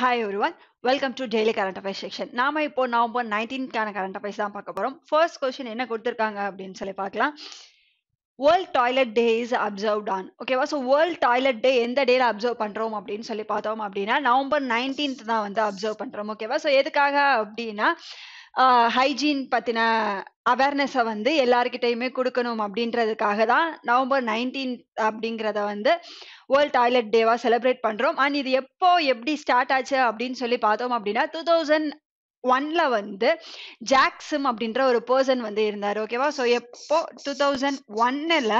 Hi one welcome to daily current affairs section நாம இப்போ November நைன்டீன்கான கரண்ட் அஃபேர்ஸ் தான் பார்க்க போறோம் ஃபர்ஸ்ட் கொஸ்டின் என்ன கொடுத்துருக்காங்க அப்படின்னு சொல்லி பார்க்கலாம் world toilet day is observe on ஓகேவா ஸோ வேர்ல்ட் டாய்லெட் டே எந்த டேல அப்சர்வ் பண்றோம் அப்படின்னு சொல்லி பார்த்தோம் அப்படின்னா நவம்பர் நைன்டீன்த் தான் வந்து அப்சர்வ் பண்றோம் ஓகேவா ஸோ எதுக்காக அப்படின்னா ஹைஜீன் பத்தின அவேர்னஸை வந்து எல்லாருக்கிட்டையுமே கொடுக்கணும் அப்படின்றதுக்காக தான் நவம்பர் நைன்டீன் அப்படிங்கிறத வந்து வேர்ல்ட் டாய்லெட் டேவாக செலிப்ரேட் பண்ணுறோம் அண்ட் இது எப்போ எப்படி ஸ்டார்ட் ஆச்சு அப்படின்னு சொல்லி பார்த்தோம் அப்படின்னா டூ தௌசண்ட் ஒன்ல வந்து ஜாக்ஸும் அப்படின்ற ஒரு பர்சன் வந்து இருந்தார் ஓகேவா ஸோ எப்போ டூ தௌசண்ட் ஒன்னில்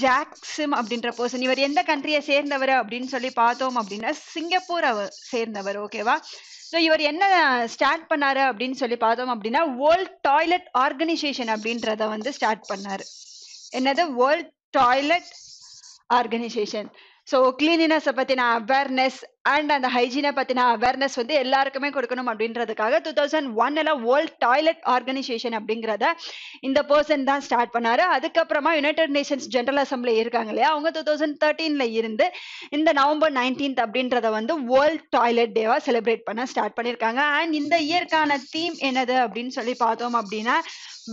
ஜாக் அப்படின்ற பர்சன் இவர் எந்த கண்ட்ரியை சேர்ந்தவர் அப்படின்னு சொல்லி பார்த்தோம் அப்படின்னா சிங்கப்பூர் அவர் சேர்ந்தவர் ஓகேவா ஸோ இவர் என்ன ஸ்டார்ட் பண்ணாரு அப்படின்னு சொல்லி பார்த்தோம் அப்படின்னா வேர்ல்ட் டாய்லெட் ஆர்கனைசேஷன் அப்படின்றத வந்து ஸ்டார்ட் பண்ணாரு என்னது வேர்ல்ட் டாய்லெட் ஆர்கனைசேஷன் ஸோ கிளீனினஸை பற்றின அவேர்னஸ் அண்ட் அந்த ஹைஜீனை பற்றின அவேர்னஸ் வந்து எல்லாருக்குமே கொடுக்கணும் அப்படின்றதுக்காக டூ தௌசண்ட் ஒன்னில் வேர்ல்ட் டாய்லெட் ஆர்கனைசேஷன் அப்படிங்கிறத இந்த பர்சன் தான் ஸ்டார்ட் பண்ணார் அதுக்கப்புறமா யுனைடெட் நேஷன்ஸ் ஜென்ரல் அசம்பிளி இருக்காங்க இல்லையா அவங்க டூ தௌசண்ட் தேர்ட்டீனில் இருந்து இந்த நவம்பர் நைன்டீன்த் அப்படின்றத வந்து வேர்ல்ட் டாய்லெட் டேவாக செலிப்ரேட் பண்ண ஸ்டார்ட் பண்ணியிருக்காங்க அண்ட் இந்த இயற்கான தீம் என்னது அப்படின்னு சொல்லி பார்த்தோம் அப்படின்னா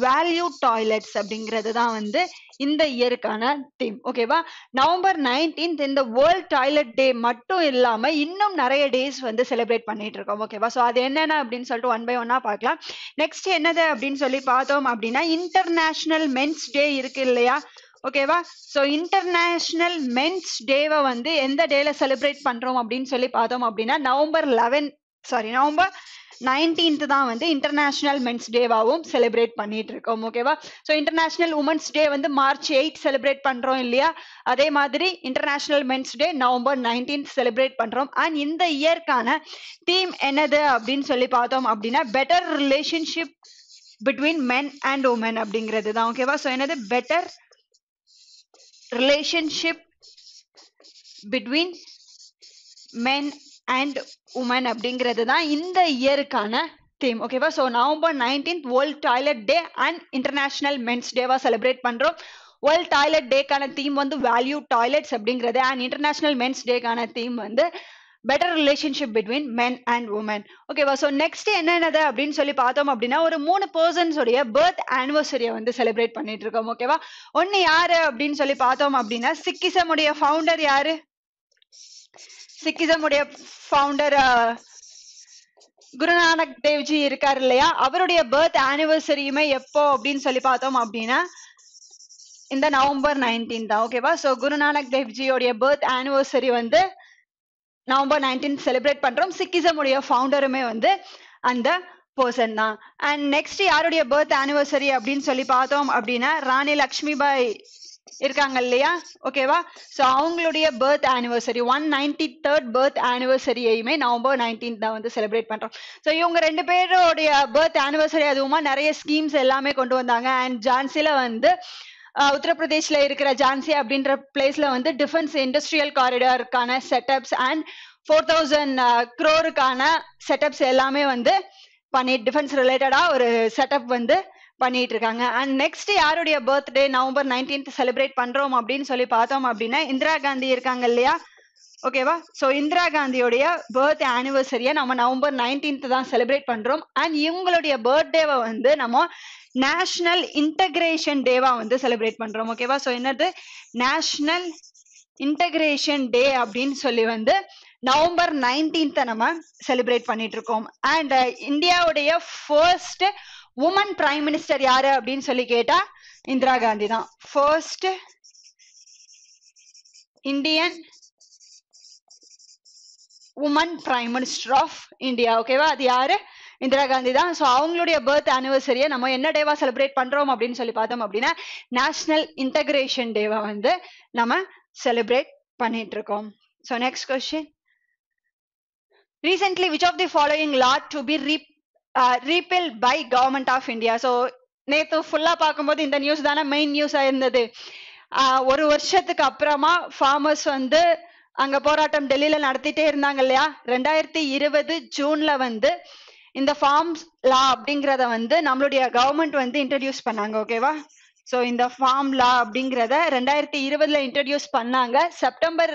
வேல்யூ டாய்லெட்ஸ் அப்படிங்கிறது தான் வந்து இந்த இயருக்கான தீம் ஓகேவா நவம்பர் நைன்டீன்த் இந்த வேர்ல்ட் டாய்லெட் டே மட்டும் இல்லாமல் இன்னும் நிறைய டேஸ் வந்து செலிப்ரேட் பண்ணிட்டு இருக்கோம் ஓகேவா ஸோ அது என்னென்ன அப்படின்னு சொல்லிட்டு ஒன் பை ஒன்னா பார்க்கலாம் நெக்ஸ்ட் என்னது அப்படின்னு சொல்லி பார்த்தோம் அப்படின்னா இன்டர்நேஷனல் மென்ஸ் டே இருக்கு இல்லையா ஓகேவா ஸோ இன்டர்நேஷ்னல் மென்ஸ் டேவை வந்து எந்த டேல செலிப்ரேட் பண்றோம் அப்படின்னு சொல்லி பார்த்தோம் அப்படின்னா November eleven sorry November nineteenth தான் வந்து இன்டர்நேஷனல் மென்ஸ் டேவாகவும் செலிப்ரேட் பண்ணிட்டு இருக்கோம் ஓகேவா ஸோ இன்டர்நேஷனல் உமன்ஸ் டே வந்து மார்ச் எயிட் செலிப்ரேட் பண்றோம் இல்லையா அதே மாதிரி international men's day November nineteenth celebrate பண்றோம் அண்ட் இந்த இயர்க்கான தீம் என்னது அப்படின்னு சொல்லி பார்த்தோம் அப்படின்னா better relationship between men and women அப்படிங்கிறது தான் ஓகேவா ஸோ என்னது better relationship between men and women அப்படிங்கிறது தான் இந்த இயருக்கான தீம் ஓகேவா so November nineteenth world toilet day and international men's டேவாக செலிப்ரேட் பண்ணுறோம் வேர்ல்ட் டாய்லெட் டேக்கான தீம் வந்து வேல்யூ டாய்லெட்ஸ் அப்படிங்கிறது அண்ட் இன்டர்நேஷனல் மென்ஸ் டேக்கான தீம் வந்து better relationship between men and women ஓகேவா ஸோ நெக்ஸ்ட் என்னென்னது அப்படின்னு சொல்லி பார்த்தோம் அப்படின்னா ஒரு மூணு பர்சன்ஸுடைய பர்த் ஆனிவர்சரியை வந்து செலிப்ரேட் பண்ணிட்டு இருக்கோம் ஓகேவா ஒன்று யாரு அப்படின்னு சொல்லி பார்த்தோம் அப்படின்னா சிக்கிசமுடைய ஃபவுண்டர் யாரு சிக்கிசம் உடைய ஃபவுண்டர் குருநானக் தேவ்ஜி இருக்காரு இல்லையா அவருடைய பர்த் ஆனிவர்சரியுமே எப்போ அப்படின்னு சொல்லி பார்த்தோம் அப்படின்னா இந்த நவம்பர் நைன்டீன் தான் ஓகேவா ஸோ குருநானக் தேவ்ஜியோடைய பர்த் ஆனிவர்சரி வந்து நவம்பர் நைன்டீன் செலிப்ரேட் பண்றோம் சிக்கிசமுடைய ஃபவுண்டருமே வந்து அந்த பர்சன் தான் அண்ட் நெக்ஸ்ட் யாருடைய பர்த் ஆனிவர்சரி அப்படின்னு சொல்லி பார்த்தோம் அப்படின்னா ராணி லக்ஷ்மிபாய் இருக்காங்க இல்லையா ஓகேவா ஸோ அவங்களுடைய birth anniversary one ninety third birth ஆனிவர்சரியையுமே நவம்பர் நைன்டீன் தான் வந்து செலிப்ரேட் பண்றோம் ஸோ இவங்க ரெண்டு பேருடைய பர்த் ஆனிவர்சரி அதுவுமா நிறைய ஸ்கீம்ஸ் எல்லாமே கொண்டு வந்தாங்க அண்ட் ஜான்சில வந்து உத்தரப்பிரதேஷ்ல இருக்கிற ஜான்சி அப்படின்ற பிளேஸ்ல வந்து டிஃபென்ஸ் இண்டஸ்ட்ரியல் காரிடருக்கான செட்டப்ஸ் அண்ட் ஃபோர் தௌசண்ட் க்ரோருக்கான செட்டப்ஸ் எல்லாமே வந்து பண்ணி டிஃபென்ஸ் ரிலேட்டடா ஒரு செட்டப் வந்து பண்ணிட்டு இருக்காங்க அண்ட் நெக்ஸ்ட் யாருடைய பர்த்டே நவம்பர் நைன்டீன்த் செலிப்ரேட் பண்றோம் அப்படின்னு சொல்லி பார்த்தோம் அப்படின்னா இந்திரா காந்தி இருக்காங்க இல்லையா ஓகேவா ஸோ இந்திரா காந்தியோடைய பர்த் ஆனிவர்சரியை நம்ம நவம்பர் நைன்டீன்த் தான் செலிப்ரேட் பண்றோம் அண்ட் இவங்களுடைய பர்த்டேவை வந்து நம்ம நேஷனல் இன்டகிரேஷன் டேவா வந்து செலிப்ரேட் பண்றோம் ஓகேவா ஸோ என்னது நேஷனல் இன்டகிரேஷன் டே அப்படின்னு சொல்லி வந்து நவம்பர் நைன்டீன்த்தை நம்ம செலிப்ரேட் பண்ணிட்டு இருக்கோம் அண்ட் uh, இந்தியாவுடைய ஃபர்ஸ்ட் உமன் பிரைம் மினிஸ்டர் யாரு அப்படின்னு சொல்லி கேட்டா இந்திரா காந்தி தான் first Indian woman prime minister of India ஓகேவா அது யாரு இந்திரா காந்தி தான் ஸோ அவங்களுடைய பர்த் ஆனிவர்சரியை நம்ம என்ன டேவா செலிப்ரேட் பண்றோம் அப்படின்னு சொல்லி பார்த்தோம் அப்படின்னா நேஷனல் இன்டகிரேஷன் டேவா வந்து நம்ம செலிப்ரேட் பண்ணிட்டு இருக்கோம் so next question recently which of the following law to be reap repeal by government of India. So நேத்து ஃபுல்லா பார்க்கும்போது இந்த நியூஸ் தானே மெயின் நியூஸா இருந்தது. ஒரு வருஷத்துக்கு அப்புறமா ஃபார்மர்ஸ் வந்து அங்க போராட்டம் டெல்லியில நடத்திட்டே இருந்தாங்க இல்லையா? இருபது ஜூன்ல வந்து இந்த ஃபார்ம் லா அப்படிங்கறத வந்து நம்மளுடைய கவர்மெண்ட் வந்து இன்ட்ரடியூஸ் பண்ணாங்க ஓகேவா? ஸோ இந்த ஃபார்ம் லா அப்படிங்கிறத ரெண்டாயிரத்தி இருபதுல இன்ட்ரடியூஸ் பண்ணாங்க. செப்டம்பர்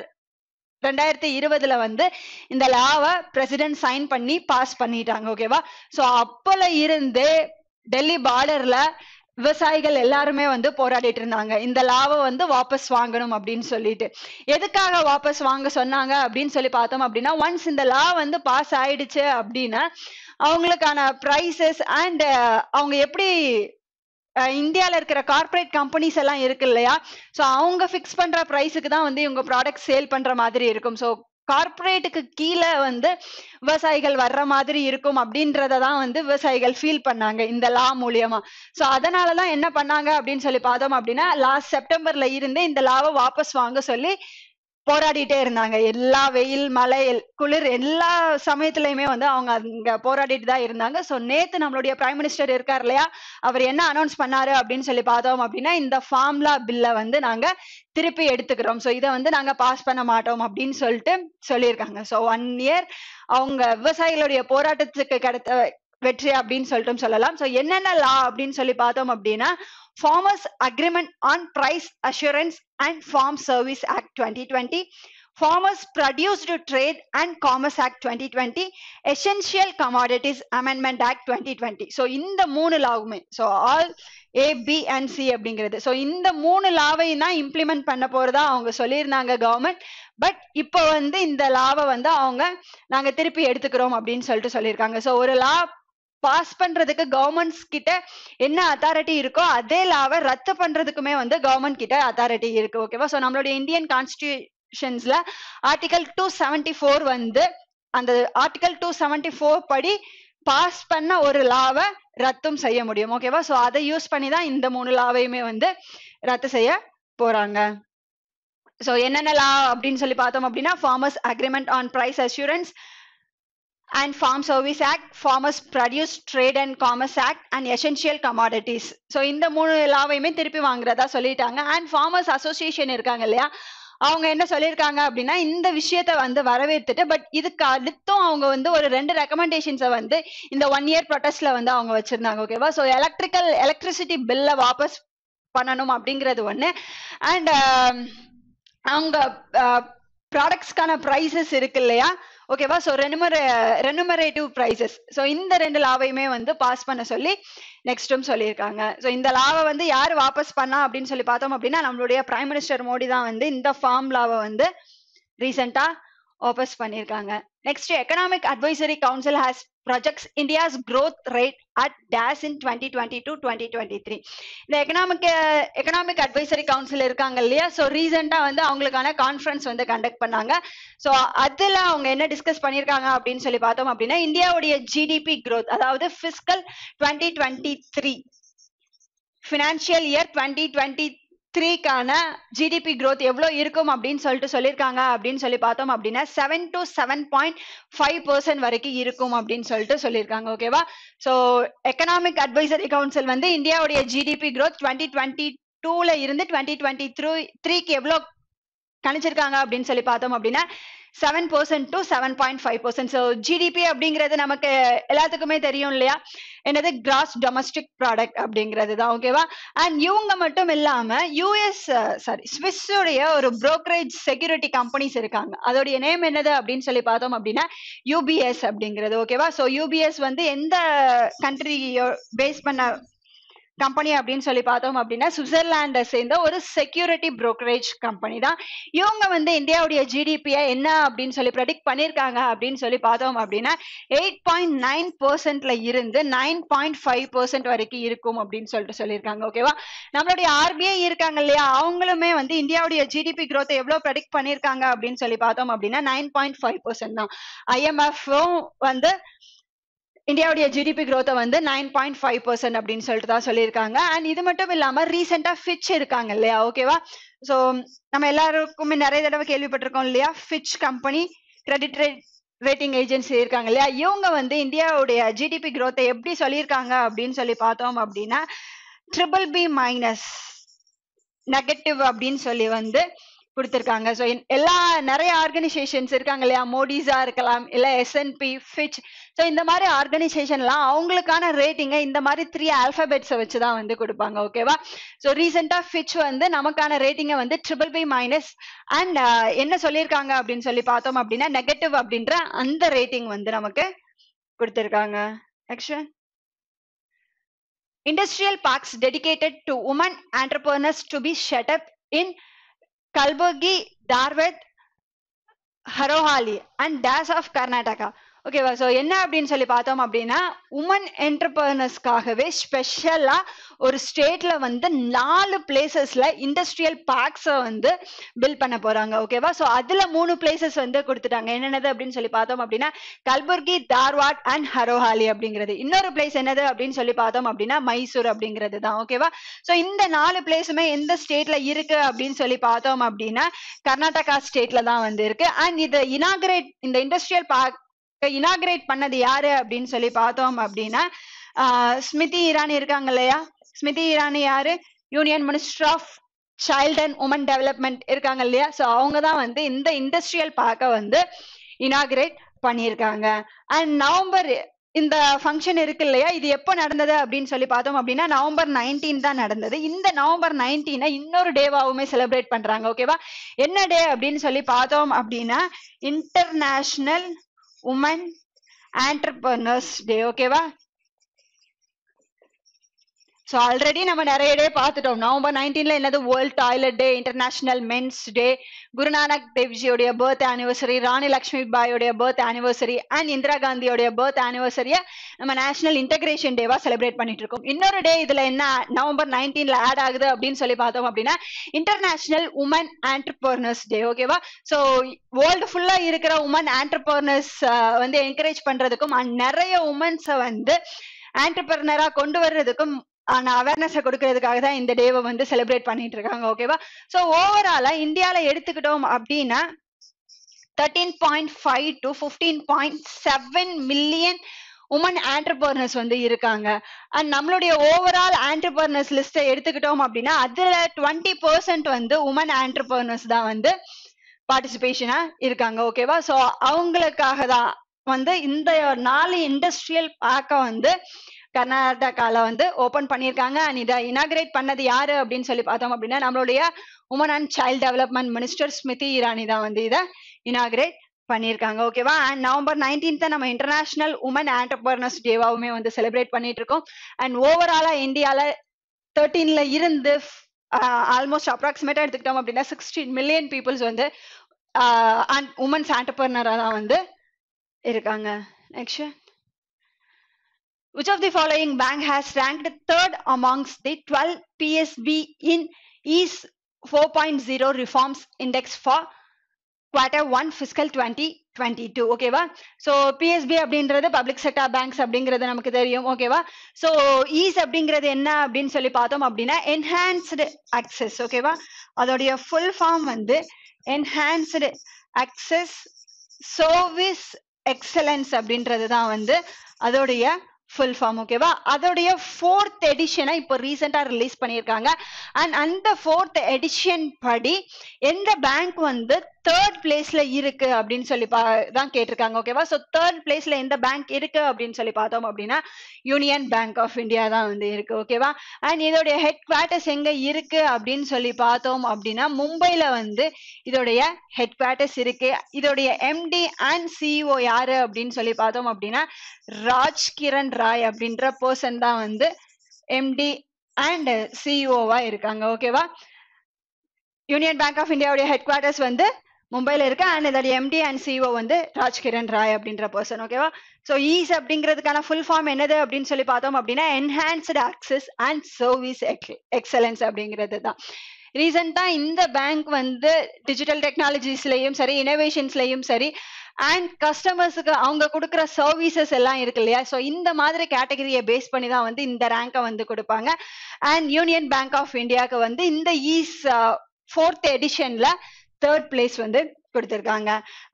ரெண்டாயிரத்தி இருபதுல வந்து இந்த லாவை பிரசிடென்ட் சைன் பண்ணி பாஸ் பண்ணிட்டாங்க ஓகேவா ஸோ அப்பல இருந்து டெல்லி பார்டர்ல விவசாயிகள் எல்லாருமே வந்து போராடிட்டு இருந்தாங்க இந்த லாவை வந்து வாபஸ் வாங்கணும் அப்படின்னு சொல்லிட்டு எதுக்காக வாபஸ் வாங்க சொன்னாங்க அப்படின்னு சொல்லி பார்த்தோம் அப்படின்னா ஒன்ஸ் இந்த லா வந்து பாஸ் ஆயிடுச்சு அப்படின்னா அவங்களுக்கான ப்ரைசஸ் அண்ட் அவங்க எப்படி இந்தியாவில் இருக்கிற கார்பரேட் கம்பெனிஸ் எல்லாம் இருக்கு இல்லையா ஸோ அவங்க ஃபிக்ஸ் பண்ற ப்ரைஸுக்கு தான் வந்து இவங்க ப்ராடக்ட் சேல் பண்ற மாதிரி இருக்கும் ஸோ கார்பரேட்டுக்கு கீழே வந்து விவசாயிகள் வர்ற மாதிரி இருக்கும் அப்படின்றத தான் வந்து விவசாயிகள் ஃபீல் பண்ணாங்க இந்த லா மூலியமா ஸோ அதனால தான் என்ன பண்ணாங்க அப்படின்னு சொல்லி பார்த்தோம் அப்படின்னா லாஸ்ட் செப்டம்பர்ல இருந்து இந்த லாவை வாபஸ் வாங்க சொல்லி போராடிட்டே இருந்தாங்க எல்லா வெயில் மழை குளிர் எல்லா சமயத்திலயுமே வந்து அவங்க அங்க போராடிட்டு தான் இருந்தாங்க ஸோ நேத்து நம்மளுடைய பிரைம் மினிஸ்டர் இருக்கார் இல்லையா அவர் என்ன அனௌன்ஸ் பண்ணாரு அப்படின்னு சொல்லி பார்த்தோம் அப்படின்னா இந்த ஃபார்ம்லா பில்ல வந்து நாங்க திருப்பி எடுத்துக்கிறோம் ஸோ இதை வந்து நாங்க பாஸ் பண்ண மாட்டோம் அப்படின்னு சொல்லிட்டு சொல்லியிருக்காங்க ஸோ ஒன் இயர் அவங்க விவசாயிகளுடைய போராட்டத்துக்கு கிடைத்த வெற்றி அப்படின்னு சொல்லிட்டும் சொல்லலாம் ஸோ என்னென்ன லா அப்படின்னு சொல்லி பார்த்தோம் அப்படின்னா Farmers Agreement on Price Assurance and Farm Service Act 2020, Farmers Produced to Trade and Commerce Act 2020, Essential Commodities Amendment Act 2020. So இந்த மூணு லாவுமே so all A B and C அப்படிங்கிறது ஸோ இந்த மூணு லாவையும் தான் இம்ப்ளிமெண்ட் பண்ண போகிறதா அவங்க சொல்லியிருந்தாங்க கவர்மெண்ட் பட் இப்போ வந்து இந்த லாவை வந்து அவங்க நாங்கள் திருப்பி எடுத்துக்கிறோம் அப்படின்னு சொல்லிட்டு சொல்லியிருக்காங்க ஸோ ஒரு லா பாஸ் பண்றதுக்கு கவர்மெண்ட்ஸ் கிட்ட என்ன அத்தாரிட்டி இருக்கோ அதே லாவ ரத்து பண்றதுக்குமே வந்து கவர்மெண்ட் கிட்ட அத்தாரிட்டி இருக்கு ஓகேவா சோ நம்மளுடைய இந்தியன் கான்ஸ்டியூஷன்ஸ்ல ஆர்டிகல் டூ செவன்டி ஃபோர் வந்து அந்த ஆர்டிகல் டூ செவன்டி ஃபோர் படி பாஸ் பண்ண ஒரு லாவை ரத்தும் செய்ய முடியும் ஓகேவா சோ அதை யூஸ் பண்ணி தான் இந்த மூணு லாவையுமே வந்து ரத்து செய்ய போறாங்க சோ என்னென்ன லா அப்படின்னு சொல்லி பார்த்தோம் அப்படின்னா farmers agreement on price assurance and Farm Service Act, Farmers Produce Trade and Commerce Act and Essential Commodities. So இந்த மூணு எல்லாவையுமே திருப்பி வாங்குறதா சொல்லிட்டாங்க அண்ட் ஃபார்மர்ஸ் அசோசியேஷன் இருக்காங்க இல்லையா அவங்க என்ன சொல்லியிருக்காங்க அப்படின்னா இந்த விஷயத்த வந்து வரவேற்றுட்டு பட் இதுக்கு அடுத்தும் அவங்க வந்து ஒரு ரெண்டு ரெக்கமெண்டேஷன்ஸை வந்து இந்த ஒன் இயர் ப்ரொட்டஸ்ட்ல வந்து அவங்க வச்சிருந்தாங்க ஓகேவா ஸோ எலக்ட்ரிக்கல் எலக்ட்ரிசிட்டி பில்லை வாபஸ் பண்ணணும் அப்படிங்கிறது ஒன்று அண்ட் um, அவங்க ப்ராடக்ட்ஸ்க்கான uh, ப்ரைஸஸ் இருக்கு இல்லையா ஓகேவா so remunera remunerative prices so இந்த ரெண்டு லாவையுமே வந்து பாஸ் பண்ண சொல்லி நெக்ஸ்ட்டும் சொல்லியிருக்காங்க ஸோ இந்த லாவை வந்து யார் வாபஸ் பண்ணா அப்படின்னு சொல்லி பார்த்தோம் அப்படின்னா நம்மளுடைய பிரைம் மினிஸ்டர் மோடி தான் வந்து இந்த ஃபார்ம் லாவை வந்து ரீசெண்டாக வாபஸ் பண்ணியிருக்காங்க next economic advisory council has projects India's growth rate at DAS in twenty 2023 இந்த எக்கனாமிக் எக்கனாமிக் அட்வைசரி கவுன்சில் இருக்காங்க இல்லையா ஸோ ரீசெண்டாக வந்து அவங்களுக்கான கான்ஃபரன்ஸ் வந்து கண்டக்ட் பண்ணாங்க ஸோ அதில் அவங்க என்ன டிஸ்கஸ் பண்ணியிருக்காங்க அப்படின்னு சொல்லி பார்த்தோம் அப்படின்னா இந்தியாவுடைய ஜிடிபி க்ரோத் அதாவது fiscal twenty twenty three financial year twenty twenty த்ரீக்கான ஜிடிபி க்ரோத் எவ்வளோ இருக்கும் அப்படின்னு சொல்லிட்டு சொல்லியிருக்காங்க அப்படின்னு சொல்லி பார்த்தோம் அப்படின்னா seven to seven point five percent வரைக்கும் இருக்கும் அப்படின்னு சொல்லிட்டு சொல்லியிருக்காங்க ஓகேவா ஸோ எக்கனாமிக் அட்வைசரி கவுன்சில் வந்து இந்தியாவுடைய ஜிடிபி க்ரோத் டுவெண்ட்டி டுவெண்ட்டி டூல இருந்து டுவெண்ட்டி டுவெண்ட்டி த்ரூ த்ரீக்கு எவ்வளோ கணிச்சிருக்காங்க அப்படின்னு சொல்லி பார்த்தோம் அப்படின்னா seven percent to seven point five percent so GDP அப்படிங்கிறது நமக்கு எல்லாத்துக்குமே தெரியும் இல்லையா என்னது கிராஸ் டொமஸ்டிக் ப்ராடக்ட் அப்படிங்கிறது தான் ஓகேவா அண்ட் இவங்க மட்டும் இல்லாம யூஎஸ் சாரி ஸ்விஸ்ஸுடைய ஒரு புரோக்கரேஜ் செக்யூரிட்டி கம்பெனிஸ் இருக்காங்க அதோடைய நேம் என்னது அப்படின்னு சொல்லி பார்த்தோம் அப்படின்னா யூபிஎஸ் அப்படிங்கிறது ஓகேவா ஸோ யூபிஎஸ் வந்து எந்த கண்ட்ரி பேஸ் பண்ண கம்பெனி அப்படின்னு சொல்லி பார்த்தோம் அப்படின்னா சுவிட்சர்லாண்டை சேர்ந்த ஒரு செக்யூரிட்டி புரோக்கரேஜ் கம்பெனி தான் இவங்க வந்து இந்தியாவுடைய ஜிடிபியை என்ன அப்படின்னு சொல்லி ப்ரெடிக்ட் பண்ணியிருக்காங்க அப்படின்னு சொல்லி பார்த்தோம் அப்படின்னா எயிட் பாயிண்ட் நைன் பர்சன்ட்ல இருந்து நைன் பாயிண்ட் ஃபைவ் பர்சன்ட் வரைக்கும் இருக்கும் அப்படின்னு சொல்லிட்டு சொல்லியிருக்காங்க ஓகேவா நம்மளுடைய ஆர்பிஐ இருக்காங்க இல்லையா அவங்களுமே வந்து இந்தியாவுடைய ஜிடிபி க்ரோத்தை எவ்வளோ ப்ரெடிக்ட் பண்ணியிருக்காங்க அப்படின்னு சொல்லி பார்த்தோம் அப்படின்னா நைன் பாயிண்ட் ஃபைவ் பர்சன்ட் தான் ஐஎம்எஃப் வந்து இந்தியாவுடைய ஜிடிபி குரோத்தை வந்து நைன் பாயிண்ட் ஃபைவ் பர்சன்ட் அப்படின்னு சொல்லிட்டு தான் சொல்லியிருக்காங்க அண்ட் இது மட்டும் இல்லாமல் ரீசெண்டாக ஃபிட்ச் இருக்காங்க இல்லையா ஓகேவா ஸோ நம்ம எல்லாருக்குமே நிறைய தடவை கேள்விப்பட்டிருக்கோம் இல்லையா Fitch company credit rate rating agency இருக்காங்க இல்லையா இவங்க வந்து இந்தியாவுடைய ஜிடிபி க்ரோத்தை எப்படி சொல்லியிருக்காங்க அப்படின்னு சொல்லி பார்த்தோம் அப்படின்னா ட்ரிபிள் பி மைனஸ் நெகட்டிவ் அப்படின்னு சொல்லி வந்து கொடுத்துருக்காங்க ஸோ எல்லா நிறைய ஆர்கனைசேஷன்ஸ் இருக்காங்க இல்லையா மோடிஸா இருக்கலாம் இல்லை எஸ்என்பி ஃபிச் ஸோ இந்த மாதிரி ஆர்கனைசேஷன்லாம் அவங்களுக்கான ரேட்டிங்கை இந்த மாதிரி த்ரீ ஆல்ஃபபெட்ஸை வச்சு தான் வந்து கொடுப்பாங்க ஓகேவா ஸோ ரீசெண்டாக ஃபிச் வந்து நமக்கான ரேட்டிங்கை வந்து ட்ரிபிள் பி மைனஸ் அண்ட் என்ன சொல்லியிருக்காங்க அப்படின்னு சொல்லி பார்த்தோம் அப்படின்னா நெகட்டிவ் அப்படின்ற அந்த ரேட்டிங் வந்து நமக்கு கொடுத்துருக்காங்க actual industrial parks dedicated to women entrepreneurs to be set in Kalburgi, Darwad, Harohali, and Das of Karnataka. ஓகேவா ஸோ என்ன அப்படின்னு சொல்லி பார்த்தோம் அப்படின்னா உமன் என்டர்பிரனர்ஸ்க்காகவே ஸ்பெஷலாக ஒரு ஸ்டேட்டில் வந்து நாலு பிளேசஸ்ல இண்டஸ்ட்ரியல் பார்க்ஸை வந்து பில்ட் பண்ண போகிறாங்க ஓகேவா ஸோ அதில் மூணு பிளேசஸ் வந்து கொடுத்துட்டாங்க என்னென்னது அப்படின்னு சொல்லி பார்த்தோம் அப்படின்னா கல்புர்கி தார்வாட் அண்ட் ஹரோஹாலி அப்படிங்கிறது இன்னொரு பிளேஸ் என்னது அப்படின்னு சொல்லி பார்த்தோம் அப்படின்னா மைசூர் அப்படிங்கிறது தான் ஓகேவா ஸோ இந்த நாலு பிளேஸுமே எந்த ஸ்டேட்டில் இருக்கு அப்படின்னு சொல்லி பார்த்தோம் அப்படின்னா கர்நாடகா ஸ்டேட்டில் தான் வந்து இருக்கு அண்ட் இது இனாகிரேட் இந்த இண்டஸ்ட்ரியல் பார்க் இனாகிரேட் பண்ணது யாரு அப்படின்னு சொல்லி பார்த்தோம் அப்படின்னா ஸ்மிதி இரானி இருக்காங்க இல்லையா ஸ்மிதி இரானி யாரு union minister of child and women development இருக்காங்க இல்லையா ஸோ அவங்க தான் வந்து இந்த இண்டஸ்ட்ரியல் பார்க்க வந்து இனாகிரேட் பண்ணியிருக்காங்க அண்ட் நவம்பர் இந்த ஃபங்க்ஷன் இருக்கு இல்லையா இது எப்போ நடந்தது அப்படின்னு சொல்லி பார்த்தோம் அப்படின்னா நவம்பர் நைன்டீன் தான் நடந்தது இந்த நவம்பர் நைன்டீனை இன்னொரு டேவாகவுமே செலிப்ரேட் பண்றாங்க ஓகேவா என்ன டே அப்படின்னு சொல்லி பார்த்தோம் அப்படின்னா இன்டர்நேஷனல் உமன் ஆண்டர்பர்னர்ஸ் டே ஓகேவா ஸோ ஆல்ரெடி நம்ம நிறைய டே பார்த்துட்டோம் நவம்பர் நைன்டீன்ல என்னது world toilet day international men's day Guru Nanak தேவ்ஜியோடைய பர்த் ஆனிவர்சரி ராணி லக்ஷ்மி பாயோடைய பர்த் ஆனிவர்சரி அண்ட் இந்திரா காந்தியோடைய பர்த் ஆனிவர்சரியை நம்ம நேஷனல் இன்டகிரேஷன் டேவா செலிப்ரேட் பண்ணிட்டு இருக்கோம் இன்னொரு டே இதுல என்ன நவம்பர் நைன்டீன்ல ஆட் ஆகுது அப்படின்னு சொல்லி பார்த்தோம் அப்படின்னா இன்டர்நேஷனல் உமன் ஆண்டர்பர்னர்ஸ் டே ஓகேவா ஸோ வேர்ல்டு ஃபுல்லா இருக்கிற உமன் ஆண்டர்பர்னர்ஸ் வந்து என்கரேஜ் பண்றதுக்கும் அண்ட் நிறைய உமன்ஸை வந்து ஆண்டர்பர்னரா கொண்டு வர்றதுக்கும் ஆனா அவேர்னஸை கொடுக்கறதுக்காக தான் இந்த டேவை வந்து செலிப்ரேட் பண்ணிட்டு இருக்காங்க ஓகேவா ஸோ ஓவராலா இந்தியால எடுத்துக்கிட்டோம் அப்படின்னா thirteen point five to fifteen point seven million women entrepreneurs வந்து இருக்காங்க அண்ட் நம்மளுடைய ஓவரால் ஆண்டர்பர்னர்ஸ் லிஸ்ட்டை எடுத்துக்கிட்டோம் அப்படின்னா அதுல டுவெண்ட்டி பர்சன்ட் வந்து உமன் ஆண்டர்பர்னர்ஸ் தான் வந்து பார்ட்டிசிபேஷனா இருக்காங்க ஓகேவா ஸோ அவங்களுக்காக தான் வந்து இந்த நாலு இண்டஸ்ட்ரியல் பார்க்க வந்து கர்நாடகால வந்து ஓபன் பண்ணியிருக்காங்க அண்ட் இதை இனாகிரேட் பண்ணது யாரு அப்படின்னு சொல்லி பார்த்தோம் அப்படின்னா நம்மளுடைய women and child development minister Smriti Irani தான் வந்து இதை இனாகிரேட் பண்ணியிருக்காங்க ஓகேவா அண்ட் நவம்பர் நைன்டீன்த் நம்ம இன்டர்நேஷனல் உமன் ஆண்டர்பர்னர்ஸ் டேவாவுமே வந்து செலிப்ரேட் பண்ணிட்டு இருக்கோம் அண்ட் ஓவராலா இந்தியால தேர்ட்டீன்ல இருந்து ஆல்மோஸ்ட் அப்ராக்சிமேட்டா எடுத்துக்கிட்டோம் அப்படின்னா சிக்ஸ்டீன் மில்லியன் பீப்புள்ஸ் வந்து உமன்ஸ் ஆண்டர்பர்னரா தான் வந்து இருக்காங்க next Which of the following bank has ranked third amongst the 12 PSB in EASE 4.0 reforms index for quarter one fiscal twenty twenty two ஓகேவா ஸோ பிஎஸ்பி அப்படின்றது பப்ளிக் செக்டர் பேங்க்ஸ் அப்படிங்கிறது நமக்கு தெரியும் ஓகேவா ஸோ ஈஸ் அப்படிங்கிறது என்ன அப்படின்னு சொல்லி பார்த்தோம் அப்படின்னா என்ஹான்ஸ்டு அக்சஸ் ஓகேவா அதோடைய ஃபுல் ஃபார்ம் வந்து என்ஹான்ஸ்டு அக்சஸ் சர்வீஸ் எக்ஸலன்ஸ் அப்படின்றது தான் வந்து அதோடைய ஃபுல் ஃபார்ம் ஓகேவா அதோடைய ஃபோர்த் எடிஷனை இப்போ ரீசெண்டாக ரிலீஸ் பண்ணியிருக்காங்க அண்ட் அந்த ஃபோர்த் எடிஷன் படி எந்த பேங்க் வந்து தேர்ட் பிளேஸ்ல இருக்கு அப்படின்னு சொல்லி தான் கேட்டிருக்காங்க ஓகேவா ஸோ தேர்ட் பிளேஸ்ல எந்த பேங்க் இருக்கு அப்படின்னு சொல்லி பார்த்தோம் அப்படின்னா யூனியன் பேங்க் ஆஃப் இந்தியா தான் வந்து இருக்கு ஓகேவா அண்ட் இதோடைய ஹெட் குவார்டர்ஸ் எங்க இருக்கு அப்படின்னு சொல்லி பார்த்தோம் அப்படின்னா மும்பைல வந்து இதோடைய ஹெட் குவார்டர்ஸ் இருக்கு இதோடைய எம்டி அண்ட் சிஇஓ யாரு அப்படின்னு சொல்லி பார்த்தோம் அப்படின்னா ராஜ் கிரண் ராய் அப்படின்ற பர்சன் தான் வந்து எம்டி அண்ட் சிஇஓவா இருக்காங்க ஓகேவா யூனியன் பேங்க் ஆஃப் இந்தியாவுடைய ஹெட் குவார்டர்ஸ் வந்து மும்பையில் இருக்க அண்ட் இதோட எம்டி அண்ட் சிஓ வந்து ராஜ் கிரண் ராய் அப்படின்ற பர்சன் ஓகேவா ஸோ ஈஸ் அப்படிங்கிறதுக்கான ஃபுல் ஃபார்ம் என்னது அப்படின்னு சொல்லி பார்த்தோம் அப்படின்னா enhanced access and service excellence அப்படிங்கிறது தான் ரீசெண்டாக இந்த பேங்க் வந்து டிஜிட்டல் டெக்னாலஜிஸ்லையும் சரி இனோவேஷன்ஸ்லையும் சரி அண்ட் கஸ்டமர்ஸுக்கு அவங்க கொடுக்குற சர்வீசஸ் எல்லாம் இருக்கு இல்லையா ஸோ இந்த மாதிரி கேட்டகரியை பேஸ் பண்ணி தான் வந்து இந்த ரேங்கை வந்து கொடுப்பாங்க அண்ட் யூனியன் பேங்க் ஆஃப் இந்தியாவுக்கு வந்து இந்த ஈஸ் ஃபோர்த் எடிஷன்ல தேர்ட் பிளேஸ் வந்து கொடுத்துருக்காங்க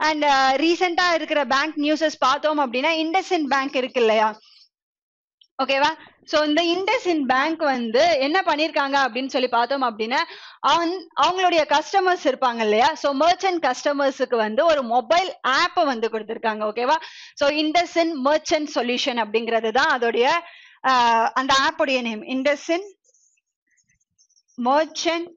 அண்ட் ரீசெண்டா uh, இருக்கிற பேங்க் நியூஸஸ் பார்த்தோம் அப்படின்னா இண்டஸ்இன் பேங்க் இருக்கு இல்லையா ஓகேவா சோ இந்த இண்டஸ்இன் பேங்க் வந்து என்ன பண்ணிருக்காங்க அப்படின்னு சொல்லி பார்த்தோம் அப்படின்னா அவங்களுடைய கஸ்டமர்ஸ் இருப்பாங்க இல்லையா சோ மர்ச்சன்ட் கஸ்டமர்ஸுக்கு வந்து ஒரு மொபைல் ஆப்பை வந்து கொடுத்துருக்காங்க ஓகேவா சோ இண்டஸ்இன் மர்ச்சன்ட் சொல்யூஷன் அப்படிங்கிறது தான் அதோடைய uh, அந்த ஆப்புடைய நேம் இண்டஸ்இன் மர்ச்சன்ட்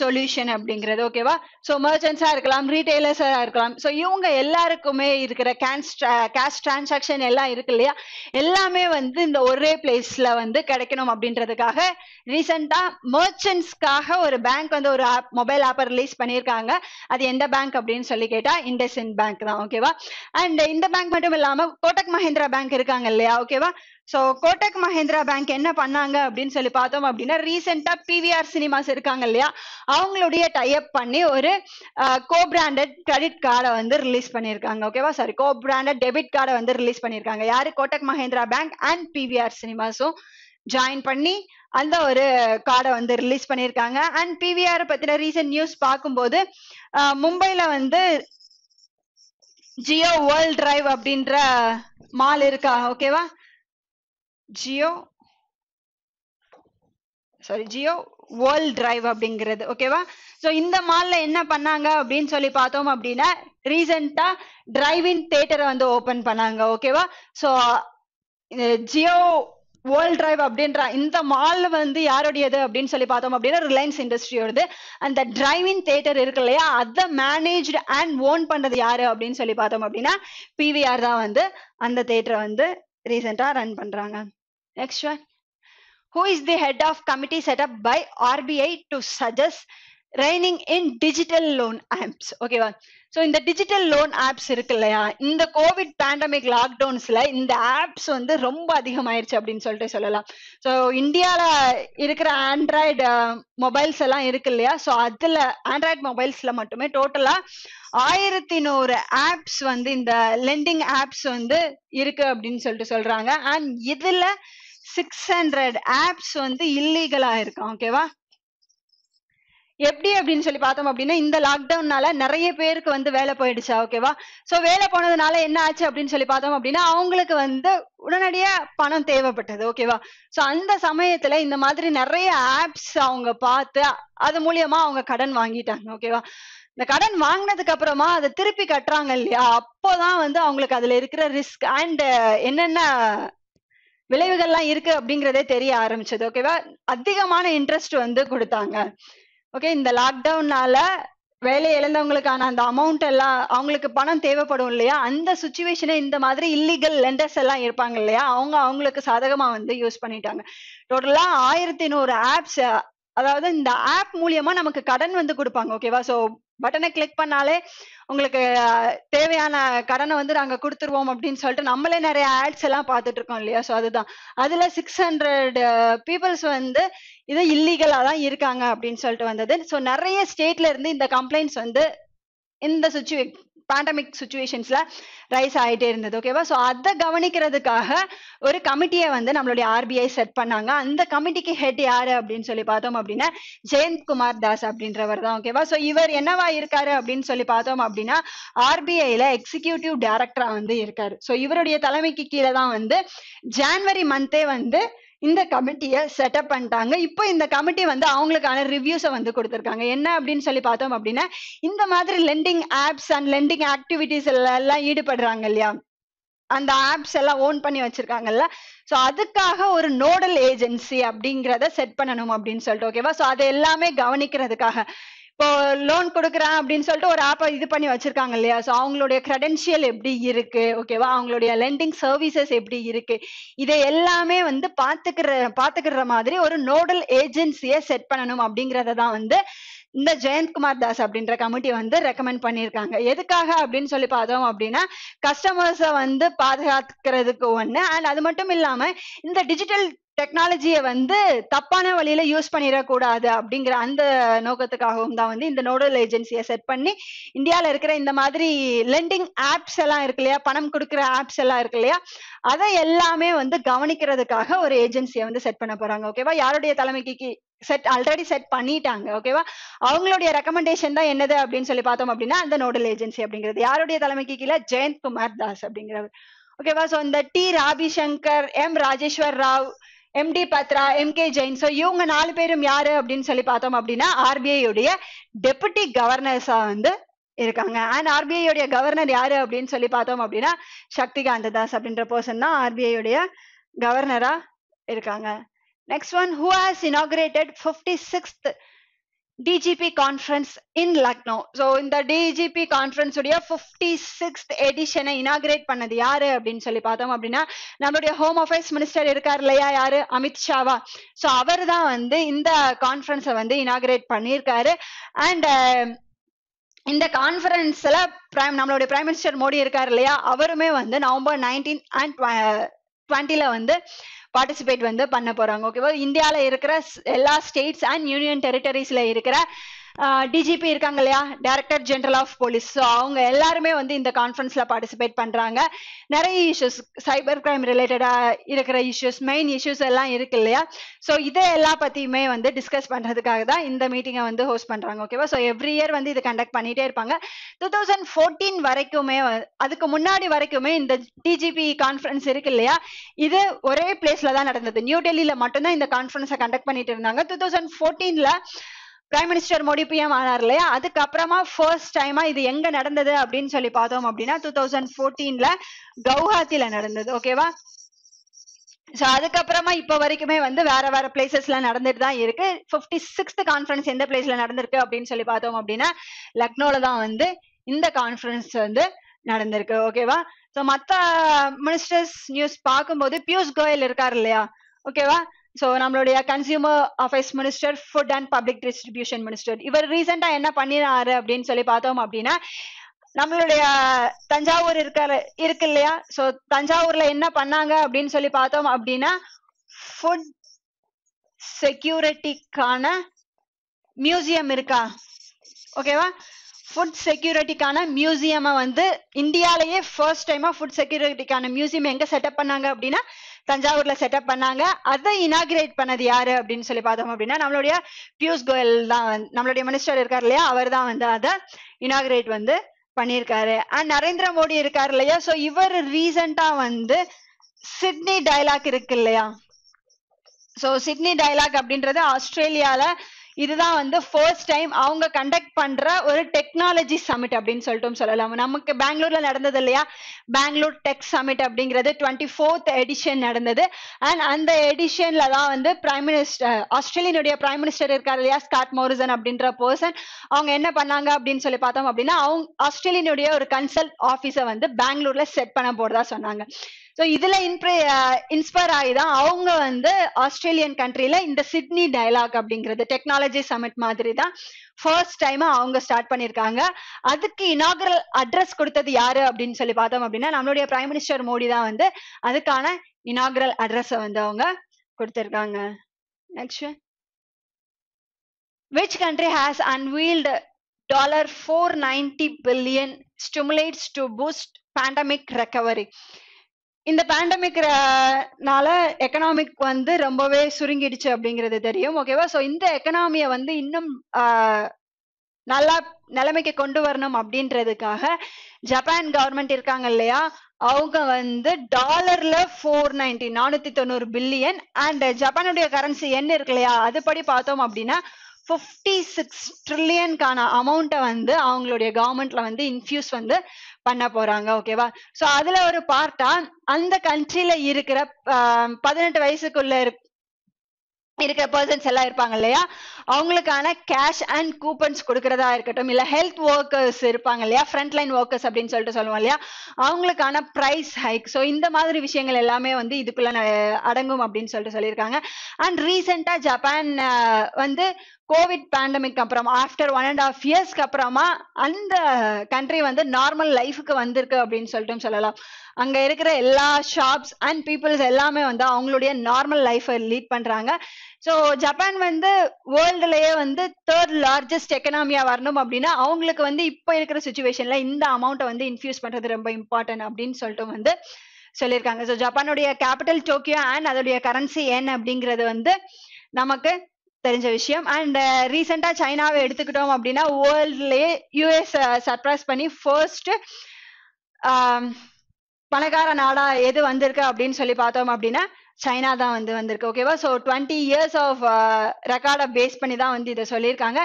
சொல்யூஷன் அப்படிங்கிறது ஓகேவா ஸோ மர்ச்சன்ஸாக இருக்கலாம் ரீட்டைலர்ஸா இருக்கலாம் ஸோ இவங்க எல்லாருக்குமே இருக்கிற கேன்ஸ் கேஷ் டிரான்சாக்ஷன் எல்லாம் இருக்கு இல்லையா எல்லாமே வந்து இந்த ஒரே பிளேஸ்ல வந்து கிடைக்கணும் அப்படின்றதுக்காக ரீசெண்டா மர்ச்சன்ஸ்க்காக ஒரு பேங்க் வந்து ஒரு ஆப் மொபைல் ஆப்பை ரிலீஸ் பண்ணியிருக்காங்க அது எந்த பேங்க் அப்படின்னு சொல்லி கேட்டால் இண்டஸ்இன் பேங்க் தான் ஓகேவா அண்ட் இந்த பேங்க் மட்டும் இல்லாமல் கோட்டக் மஹேந்திரா பேங்க் இருக்காங்க இல்லையா ஓகேவா ஸோ கோட்டக் மஹேந்திரா பேங்க் என்ன பண்ணாங்க அப்படின்னு சொல்லி பார்த்தோம் அப்படின்னா ரீசெண்டாக பிவிஆர் சினிமாஸ் இருக்காங்க இல்லையா அவங்களுடைய டைப் பண்ணி ஒரு கோ பிராண்டட் கிரெடிட் கார்டை வந்து ரிலீஸ் பண்ணியிருக்காங்க ஓகேவா சாரி கோ பிராண்டட் டெபிட் கார்டை வந்து ரிலீஸ் பண்ணியிருக்காங்க யாரு Kotak Mahindra bank and PVR சினிமாஸும் ஜாயின் பண்ணி அந்த ஒரு கார்டை வந்து ரிலீஸ் பண்ணியிருக்காங்க அண்ட் பிவிஆர் பற்றின ரீசெண்ட் நியூஸ் பார்க்கும்போது மும்பையில் வந்து ஜியோ வேர்ல்ட் டிரைவ் அப்படின்ற மால் இருக்கா ஓகேவா Jio sorry Jio world drive அப்படிங்கிறது ஓகேவா ஸோ இந்த மால்ல என்ன பண்ணாங்க அப்படின்னு சொல்லி பார்த்தோம் அப்படின்னா ரீசெண்டாக டிரைவின் தேட்டரை வந்து ஓப்பன் பண்ணாங்க ஓகேவா ஸோ ஜியோ வேர்ல்ட் டிரைவ் அப்படின்ற இந்த மால் வந்து யாருடையது அப்படின்னு சொல்லி பார்த்தோம் அப்படின்னா ரிலையன்ஸ் இண்டஸ்ட்ரியோடது அந்த டிரைவிங் தேட்டர் இருக்கு இல்லையா அதை மேனேஜ்டு அண்ட் ஓன் பண்ணது யாரு அப்படின்னு சொல்லி பார்த்தோம் அப்படின்னா பிவிஆர் தான் வந்து அந்த தேட்டரை வந்து ரீசெண்டாக ரன் பண்ணுறாங்க Next one. Who is the head of committee set up by RBI to suggest reining in digital loan apps ஓகேவா ஸோ இந்த டிஜிட்டல் லோன் ஆப்ஸ் இருக்கு இல்லையா இந்த கோவிட் பேண்டமிக் லாக்டவுன்ஸில் இந்த ஆப்ஸ் வந்து ரொம்ப அதிகமாயிருச்சு அப்படின்னு சொல்லிட்டு சொல்லலாம் ஸோ இந்தியாவில் இருக்கிற ஆண்ட்ராய்டு மொபைல்ஸ் எல்லாம் இருக்கு இல்லையா ஸோ அதில் ஆண்ட்ராய்டு மொபைல்ஸில் மட்டுமே டோட்டலாக ஆயிரத்தி நூறு ஆப்ஸ் வந்து இந்த லெண்டிங் ஆப்ஸ் வந்து இருக்கு அப்படின்னு சொல்லிட்டு சொல்றாங்க அண்ட் இதில் சிக்ஸ் ஹண்ட்ரட் ஆப்ஸ் வந்து இல்லீகலா இருக்கும் ஓகேவா எப்படி அப்படின்னு சொல்லி பார்த்தோம் அப்படின்னா இந்த லாக்டவுன்னால நிறைய பேருக்கு வந்து வேலை போயிடுச்சா ஓகேவா சோ வேலை போனதுனால என்ன ஆச்சு அப்படின்னு சொல்லி பார்த்தோம் அப்படின்னா அவங்களுக்கு வந்து உடனடியா பணம் தேவைப்பட்டது ஓகேவா சோ அந்த சமயத்துல இந்த மாதிரி நிறைய ஆப்ஸ் அவங்க பார்த்து அது மூலியமா அவங்க கடன் வாங்கிட்டாங்க ஓகேவா இந்த கடன் வாங்கினதுக்கு அப்புறமா அதை திருப்பி கட்டுறாங்க இல்லையா அப்போதான் வந்து அவங்களுக்கு அதுல இருக்கிற ரிஸ்க் அண்ட் என்னென்ன விளைவுகள்லாம் இருக்கு அப்படிங்கிறதே தெரிய ஆரம்பிச்சது ஓகேவா அதிகமான இன்ட்ரெஸ்ட் வந்து கொடுத்தாங்க ஓகே இந்த லாக்டவுன்னால வேலை இழந்தவங்களுக்கான அந்த அமௌண்ட் எல்லாம் அவங்களுக்கு பணம் தேவைப்படும் இல்லையா அந்த சுச்சுவேஷனை இந்த மாதிரி இல்லீகல் லெண்டர்ஸ் எல்லாம் இருப்பாங்க இல்லையா அவங்க அவங்களுக்கு சாதகமா வந்து யூஸ் பண்ணிட்டாங்க டோட்டலா ஆயிரத்தி நூறு ஆப்ஸ் அதாவது இந்த ஆப் மூலியமா நமக்கு கடன் வந்து கொடுப்பாங்க ஓகேவா சோ பட்டனை கிளிக் பண்ணாலே உங்களுக்கு தேவையான கடனை வந்து நாங்க கொடுத்துருவோம் அப்படின்னு சொல்லிட்டு நம்மளே நிறைய ஆட்ஸ் எல்லாம் பார்த்துட்டு இருக்கோம் இல்லையா ஸோ அதுதான் அதுல சிக்ஸ் ஹண்ட்ரட் பீப்புள்ஸ் வந்து இது இல்லீகலா தான் இருக்காங்க அப்படின்னு சொல்லிட்டு வந்தது ஸோ நிறைய ஸ்டேட்ல இருந்து இந்த கம்ப்ளைண்ட்ஸ் வந்து இந்த சுச்சுவே பேண்டமிக் சுச்சுவேஷன்ஸ்ல ரைஸ் ஆகிட்டே இருந்தது ஓகேவா ஸோ அதை கவனிக்கிறதுக்காக ஒரு கமிட்டியை வந்து நம்மளுடைய ஆர்பிஐ செட் பண்ணாங்க அந்த கமிட்டிக்கு ஹெட் யாரு அப்படின்னு சொல்லி பார்த்தோம் அப்படின்னா ஜெயந்த் குமார் தாஸ் அப்படின்றவர் தான் ஓகேவா ஸோ இவர் என்னவா இருக்காரு அப்படின்னு சொல்லி பார்த்தோம் அப்படின்னா ஆர்பிஐல எக்ஸிக்யூட்டிவ் டைரக்டரா வந்து இருக்காரு ஸோ இவருடைய தலைமைக்கு கீழே தான் வந்து ஜான்வரி மந்தே வந்து இந்த கமிட்டியை செட்டப் பண்ணிட்டாங்க இப்போ இந்த கமிட்டி வந்து அவங்களுக்கான ரிவ்யூஸை வந்து கொடுத்துருக்காங்க என்ன அப்படின்னு சொல்லி பார்த்தோம் அப்படின்னா இந்த மாதிரி lending apps and lending activities எல்லாம் ஈடுபடுறாங்க இல்லையா அந்த ஆப்ஸ் எல்லாம் ஓன் பண்ணி வச்சிருக்காங்கல்ல ஸோ அதுக்காக ஒரு நோடல் ஏஜென்சி அப்படிங்கிறத செட் பண்ணணும் அப்படின்னு சொல்லிட்டு ஓகேவா ஸோ அது எல்லாமே கவனிக்கிறதுக்காக இப்போ லோன் கொடுக்குறேன் அப்படின்னு சொல்லிட்டு ஒரு ஆப்ப இது பண்ணி வச்சிருக்காங்க இல்லையா ஸோ அவங்களுடைய கிரெடென்ஷியல் எப்படி இருக்கு ஓகேவா அவங்களுடைய லெண்டிங் சர்வீசஸ் எப்படி இருக்கு இதை எல்லாமே வந்து பார்த்துக்கிற பார்த்துக்கிற மாதிரி ஒரு நோடல் ஏஜென்சியை செட் பண்ணணும் அப்படிங்கிறத தான் வந்து இந்த ஜெயந்த்குமார் தாஸ் அப்படின்ற கமிட்டி வந்து ரெக்கமெண்ட் பண்ணியிருக்காங்க எதுக்காக அப்படின்னு சொல்லி பார்த்தோம் அப்படின்னா கஸ்டமர்ஸை வந்து பாதுகாக்கிறதுக்கு ஒன்று அண்ட் அது மட்டும் இல்லாமல் இந்த டிஜிட்டல் டெக்னாலஜியை வந்து தப்பான வழியில யூஸ் பண்ணிடக்கூடாது அப்படிங்கிற அந்த நோக்கத்துக்காகவும் தான் வந்து இந்த நோடல் ஏஜென்சியை செட் பண்ணி இந்தியால இருக்கிற இந்த மாதிரி லெண்டிங் ஆப்ஸ் எல்லாம் இருக்கு இல்லையா பணம் கொடுக்குற ஆப்ஸ் எல்லாம் இருக்கு இல்லையா அதை எல்லாமே வந்து கவனிக்கிறதுக்காக ஒரு ஏஜென்சியை வந்து செட் பண்ண போறாங்க ஓகேவா யாருடைய தலைமைக்கு செட் ஆல்ரெடி செட் பண்ணிட்டாங்க ஓகேவா அவங்களுடைய ரெக்கமெண்டேஷன் தான் என்னது அப்படின்னு சொல்லி பார்த்தோம் அப்படின்னா அந்த நோடல் ஏஜென்சி அப்படிங்கிறது யாருடைய தலைமைக்கு கீழே ஜெயந்த் குமார் தாஸ் அப்படிங்கிறவர் ஓகேவா ஸோ இந்த T Rabi Sankar M Rajeshwar Rao M D Patra M K Jain so இவங்க நாலு பேரும் யாரு அப்படின்னு சொல்லி பார்த்தோம் அப்படின்னா ஆர்பிஐ உடைய டெபுட்டி கவர்னர்ஸா வந்து இருக்காங்க அண்ட் ஆர்பிஐ உடைய கவர்னர் யாரு அப்படின்னு சொல்லி பார்த்தோம் அப்படின்னா சக்திகாந்த தாஸ் அப்படின்ற பர்சன் தான் ஆர்பிஐ உடைய கவர்னரா இருக்காங்க next one who has inaugurated fifty sixth DGP conference in Lucknow so இந்த டிஜிபி கான்ஃபரன்ஸுடைய ஃபிஃப்டி சிக்ஸ்த் எடிஷனை இனாகிரேட் பண்ணது யாரு அப்படின்னு சொல்லி பார்த்தோம் அப்படின்னா நம்மளுடைய ஹோம் அஃபேர்ஸ் மினிஸ்டர் இருக்கார் இல்லையா யாரு அமித்ஷாவா ஸோ அவர் தான் வந்து இந்த கான்ஃபரன்ஸை வந்து இனாகிரேட் பண்ணியிருக்காரு அண்ட் இந்த கான்ஃபரன்ஸில் பிரைம் நம்மளுடைய பிரைம் மினிஸ்டர் மோடி இருக்கார் இல்லையா அவருமே வந்து நவம்பர் நைன்டீன் அண்ட் டுவெண்ட்டில வந்து பார்ட்டிசிபேட் வந்து பண்ண போறாங்க ஓகேவா இந்தியால இருக்கிற எல்லா ஸ்டேட்ஸ் அண்ட் யூனியன் டெரிட்டரிஸ்ல இருக்கிற டிஜிபி இருக்காங்க இல்லையா director general of police so அவங்க எல்லாருமே வந்து இந்த கான்ஃபரன்ஸில் பார்ட்டிசிபேட் பண்றாங்க நிறைய இஷ்யூஸ் சைபர் கிரைம் ரிலேட்டடாக இருக்கிற இஷ்யூஸ் மெயின் இஷ்யூஸ் எல்லாம் இருக்கு இல்லையா ஸோ இதை எல்லா பத்தியுமே வந்து டிஸ்கஸ் பண்ணுறதுக்காக தான் இந்த மீட்டிங்கை வந்து ஹோஸ்ட் பண்றாங்க ஓகேவா ஸோ எவ்ரி இயர் வந்து இதை கண்டக்ட் பண்ணிட்டே இருப்பாங்க டூ தௌசண்ட் ஃபோர்டீன் வரைக்குமே அதுக்கு முன்னாடி வரைக்குமே இந்த டிஜிபி கான்ஃபரன்ஸ் இருக்கு இல்லையா இது ஒரே பிளேஸ்ல தான் நடந்தது நியூ டெல்லியில மட்டும்தான் இந்த கான்ஃபரன்ஸை கண்டக்ட் பண்ணிட்டு இருந்தாங்க டூ தௌசண்ட் ஃபோர்டீனில் பிரைம் மினிஸ்டர் மோடி எம் ஆனார் இல்லையா அதுக்கப்புறமா ஃபர்ஸ்ட் டைமா இது எங்க நடந்தது அப்படின்னு சொல்லி பார்த்தோம் அப்படின்னா டூ தௌசண்ட் ஃபோர்டீன்ல கவுஹாத்தில நடந்தது ஓகேவா ஸோ அதுக்கப்புறமா இப்போ வரைக்குமே வந்து வேற வேற பிளேசஸ்ல நடந்துட்டு தான் இருக்கு ஃபிஃப்டி சிக்ஸ்த் கான்ஃபரன்ஸ் எந்த பிளேஸ்ல நடந்திருக்கு அப்படின்னு சொல்லி பார்த்தோம் அப்படின்னா லக்னோல தான் வந்து இந்த கான்ஃபரன்ஸ் வந்து நடந்திருக்கு ஓகேவா ஸோ மற்ற மினிஸ்டர்ஸ் நியூஸ் பார்க்கும்போது பியூஷ் கோயல் இருக்கார் இல்லையா ஓகேவா ஸோ நம்மளுடைய consumer affairs minister food and public distribution minister இவர் ரீசெண்டா என்ன பண்ணினாரு அப்படின்னு சொல்லி பார்த்தோம் அப்படின்னா நம்மளுடைய தஞ்சாவூர் இருக்கிற இருக்கு இல்லையா ஸோ தஞ்சாவூர்ல என்ன பண்ணாங்க அப்படின்னு சொல்லி பார்த்தோம் அப்படின்னா ஃபுட் செக்யூரிட்டிக்கான மியூசியம் இருக்கா ஓகேவா ஃபுட் செக்யூரிட்டிக்கான மியூசியமை வந்து இந்தியாலேயே ஃபர்ஸ்ட் டைமா ஃபுட் செக்யூரிட்டிக்கான மியூசியம் எங்க செட்டப் பண்ணாங்க அப்படின்னா தஞ்சாவூர்ல செட்டப் பண்ணாங்க அதை இனாகிரேட் பண்ணது யாரு அப்படின்னு சொல்லி பார்த்தோம் அப்படின்னா நம்மளுடைய பியூஷ் கோயல் தான் நம்மளுடைய மினிஸ்டர் இருக்கார் இல்லையா அவர் தான் வந்து அதை இனாகிரேட் வந்து பண்ணியிருக்காரு அண்ட் நரேந்திர மோடி இருக்காரு இல்லையா ஸோ இவர் ரீசெண்டா வந்து சிட்னி டைலாக் இருக்கு இல்லையா ஸோ சிட்னி டைலாக் அப்படின்றது ஆஸ்திரேலியால இதுதான் வந்து ஃபர்ஸ்ட் டைம் அவங்க கண்டக்ட் பண்ற ஒரு டெக்னாலஜி சமிட் அப்படின்னு சொல்லிட்டு சொல்லலாம் நமக்கு பெங்களூர்ல நடந்தது இல்லையா பெங்களூர் டெக் சமிட் அப்படிங்கிறது டுவெண்ட்டி ஃபோர்த் எடிஷன் நடந்தது அண்ட் அந்த எடிஷன்ல தான் வந்து பிரைம் மினிஸ்டர் ஆஸ்திரேலியனுடைய பிரைம் மினிஸ்டர் இருக்கார் இல்லையா ஸ்காட் மோரிசன் அப்படின்ற பர்சன் அவங்க என்ன பண்ணாங்க அப்படின்னு சொல்லி பார்த்தோம் அப்படின்னா அவங்க ஆஸ்திரேலியனுடைய ஒரு கன்சல்ட் ஆஃபீஸை வந்து பெங்களூர்ல செட் பண்ண போறதா சொன்னாங்க ஸோ இதுல இன்ப்ரே இன்ஸ்பயர் ஆகி தான் அவங்க வந்து ஆஸ்திரேலியன் கண்ட்ரில இந்த சிட்னி டைலாக் அப்படிங்கிறது டெக்னாலஜி சமிட் மாதிரி தான் ஃபர்ஸ்ட் டைம் அவங்க ஸ்டார்ட் பண்ணியிருக்காங்க அதுக்கு இனாகரல் அட்ரஸ் கொடுத்தது யாரு அப்படின்னு சொல்லி பார்த்தோம் அப்படின்னா நம்மளுடைய பிரைம் மினிஸ்டர் மோடி தான் வந்து அதுக்கான இனாகரல் அட்ரஸ் வந்து அவங்க கொடுத்துருக்காங்க next which country has unveiled dollar four ninety billion stimulates to boost pandemic recovery இந்த பேண்டமிக்னால எக்கனாமிக் வந்து ரொம்பவே சுருங்கிடுச்சு அப்படிங்கிறது தெரியும் ஓகேவா ஸோ இந்த எக்கனாமியை வந்து இன்னும் நல்லா நிலைமைக்கு கொண்டு வரணும் அப்படின்றதுக்காக ஜப்பான் கவர்மெண்ட் இருக்காங்க இல்லையா அவங்க வந்து டாலர்ல ஃபோர் நைன்டி நானூத்தி தொண்ணூறு பில்லியன் அண்ட் ஜப்பானுடைய கரன்சி என்ன இருக்கு இல்லையா அதுபடி பார்த்தோம் அப்படின்னா ஃபிஃப்டி சிக்ஸ் ட்ரில்லியன்கான அமௌண்ட்டை வந்து அவங்களுடைய கவர்மெண்ட்ல வந்து இன்ஃபியூஸ் வந்து பண்ண போறாங்க ஓகேவா சோ அதுல ஒரு பார்ட்டா அந்த கண்ட்ரில இருக்கிற பதினெட்டு வயசுக்குள்ள இருக்கிற பர்சன்ஸ் எல்லாம் இருப்பாங்க இல்லையா அவங்களுக்கான கேஷ் அண்ட் கூப்பன்ஸ் கொடுக்கறதா இருக்கட்டும் இல்ல ஹெல்த் ஒர்க்கர்ஸ் இருப்பாங்க இல்லையா ஃப்ரண்ட் லைன் ஒர்க்கர்ஸ் அப்படின்னு சொல்லிட்டு சொல்லுவோம் இல்லையா அவங்களுக்கான ப்ரைஸ் ஹைக் ஸோ இந்த மாதிரி விஷயங்கள் எல்லாமே வந்து இதுக்குள்ள அடங்கும் அப்படின்னு சொல்லிட்டு சொல்லியிருக்காங்க அண்ட் ரீசெண்டா ஜப்பான் வந்து கோவிட் பேண்டமிக் அப்புறம் ஆஃப்டர் ஒன் அண்ட் ஆஃப் இயர்ஸ்க்கு அப்புறமா அந்த கண்ட்ரி வந்து நார்மல் லைஃபுக்கு வந்திருக்கு அப்படின்னு சொல்லிட்டு சொல்லலாம் அங்கே இருக்கிற எல்லா ஷாப்ஸ் அண்ட் பீப்புள்ஸ் எல்லாமே வந்து அவங்களுடைய நார்மல் லைஃபை லீட் பண்ணுறாங்க ஸோ ஜப்பான் வந்து வேர்ல்டுலயே வந்து தேர்ட் லார்ஜஸ்ட் எக்கனாமியா வரணும் அப்படின்னா அவங்களுக்கு வந்து இப்போ இருக்கிற சுச்சுவேஷன்ல இந்த அமௌண்ட்டை வந்து இன்ஃபியூஸ் பண்றது ரொம்ப இம்பார்ட்டன்ட் அப்படின்னு சொல்லிட்டு வந்து சொல்லியிருக்காங்க ஸோ ஜப்பானுடைய கேபிட்டல் டோக்கியோ அண்ட் அதோடைய கரன்சி என் அப்படிங்கிறது வந்து நமக்கு தெரிஞ்ச விஷயம் அண்ட் ரீசெண்டா uh, சைனாவை எடுத்துக்கிட்டோம் அப்படின்னா வேர்ல்ட்லயே யூஎஸ் சர்ப்ரைஸ் பண்ணி ஃபர்ஸ்ட் um, பணக்கார நாடா எது வந்திருக்கு அப்படின்னு சொல்லி பார்த்தோம் அப்படின்னா சைனா தான் வந்து வந்திருக்கு ஓகேவா ஸோ டுவெண்ட்டி இயர்ஸ் ஆஃப் ரெக்கார்டை பேஸ் பண்ணி தான் வந்து இதை சொல்லியிருக்காங்க